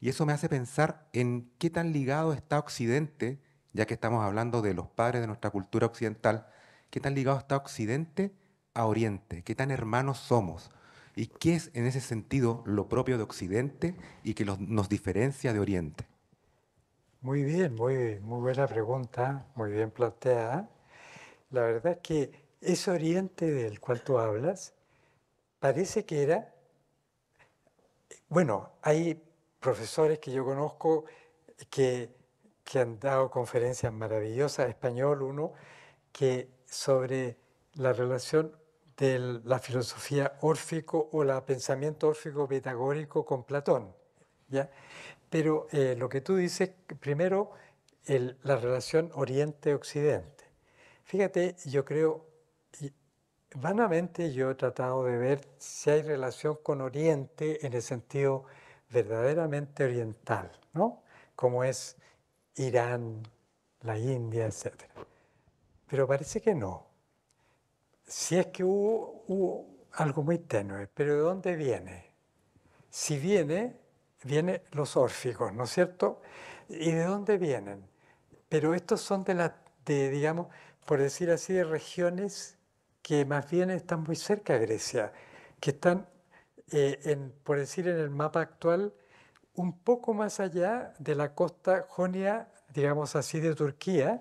Speaker 6: Y eso me hace pensar en qué tan ligado está Occidente, ya que estamos hablando de los padres de nuestra cultura occidental, qué tan ligado está Occidente a Oriente, qué tan hermanos somos ¿Y qué es en ese sentido lo propio de Occidente y que nos diferencia de Oriente?
Speaker 3: Muy bien, muy, muy buena pregunta, muy bien planteada. La verdad es que ese Oriente del cual tú hablas parece que era, bueno, hay profesores que yo conozco que, que han dado conferencias maravillosas, español uno, que sobre la relación de la filosofía órfico o el pensamiento órfico pitagórico con Platón. ¿ya? Pero eh, lo que tú dices, primero, la relación Oriente-Occidente. Fíjate, yo creo, vanamente yo he tratado de ver si hay relación con Oriente en el sentido verdaderamente oriental, ¿no? Como es Irán, la India, etc. Pero parece que no. Si es que hubo, algo muy tenue, pero ¿de dónde viene? Si viene, vienen los órficos, ¿no es cierto? ¿Y de dónde vienen? Pero estos son de, las, digamos, por decir así, de regiones que más bien están muy cerca de Grecia, que están, eh, por decir en el mapa actual, un poco más allá de la costa jonia, digamos así, de Turquía,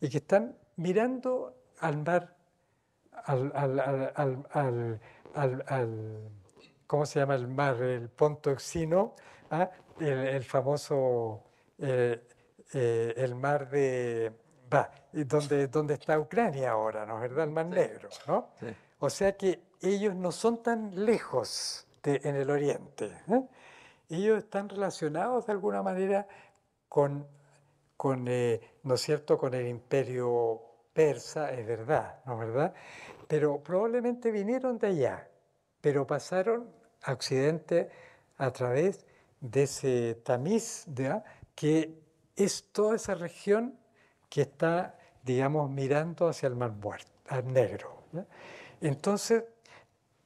Speaker 3: y que están mirando al mar al, al, al ¿cómo se llama el mar? El Pontoxino, ¿ah? el, el, famoso, eh, eh, el mar de, va, donde, donde está Ucrania ahora, ¿no es verdad? El mar negro, ¿no? O sea que ellos no son tan lejos de, en el oriente. ¿eh? Ellos están relacionados de alguna manera con, con ¿no es cierto?, con el imperio persa, es verdad, ¿no es verdad? pero probablemente vinieron de allá, pero pasaron a Occidente a través de ese tamiz, que es toda esa región que está, digamos, mirando hacia el Mar Muerto, al Negro. Entonces,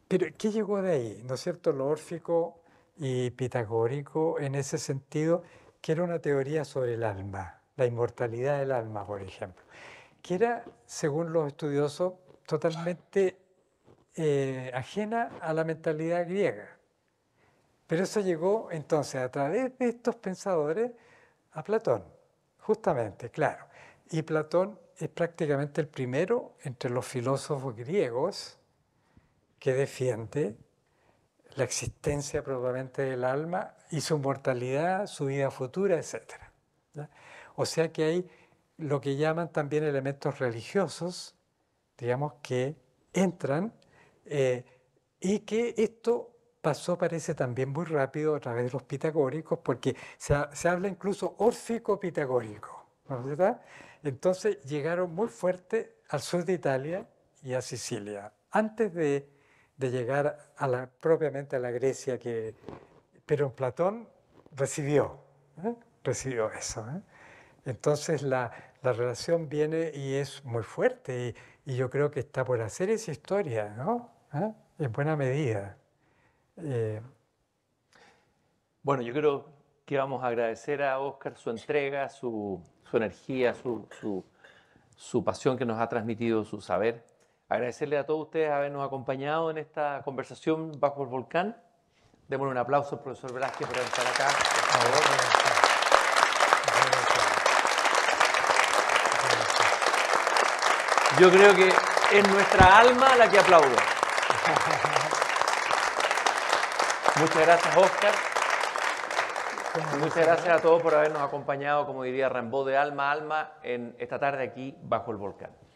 Speaker 3: ¿pero qué llegó de ahí? ¿No es cierto? Lo órfico y pitagórico en ese sentido, que era una teoría sobre el alma, la inmortalidad del alma, por ejemplo, que era, según los estudiosos, totalmente eh, ajena a la mentalidad griega. Pero eso llegó entonces a través de estos pensadores a Platón, justamente, claro. Y Platón es prácticamente el primero entre los filósofos griegos que defiende la existencia probablemente del alma y su mortalidad, su vida futura, etc. O sea que hay lo que llaman también elementos religiosos digamos, que entran eh, y que esto pasó, parece, también muy rápido a través de los pitagóricos, porque se, se habla incluso órfico-pitagórico, ¿verdad? Entonces llegaron muy fuerte al sur de Italia y a Sicilia, antes de, de llegar a la, propiamente a la Grecia, que, pero Platón recibió, ¿eh? recibió eso. ¿eh? Entonces la, la, relación viene y es muy fuerte. Y, y yo creo que está por hacer esa historia, ¿no? ¿Eh? En buena medida. Eh,
Speaker 2: bueno, yo creo que vamos a agradecer a Oscar su entrega, su, energía, su, pasión que nos ha transmitido, su saber. Agradecerle a todos ustedes habernos acompañado en esta conversación bajo el volcán. Démosle un aplauso al profesor Velázquez por estar acá. Yo creo que es nuestra alma la que aplaudo. Muchas gracias, Oscar. Muchas gracias a todos por habernos acompañado, como diría Rambo, de alma a alma en esta tarde aquí bajo el volcán.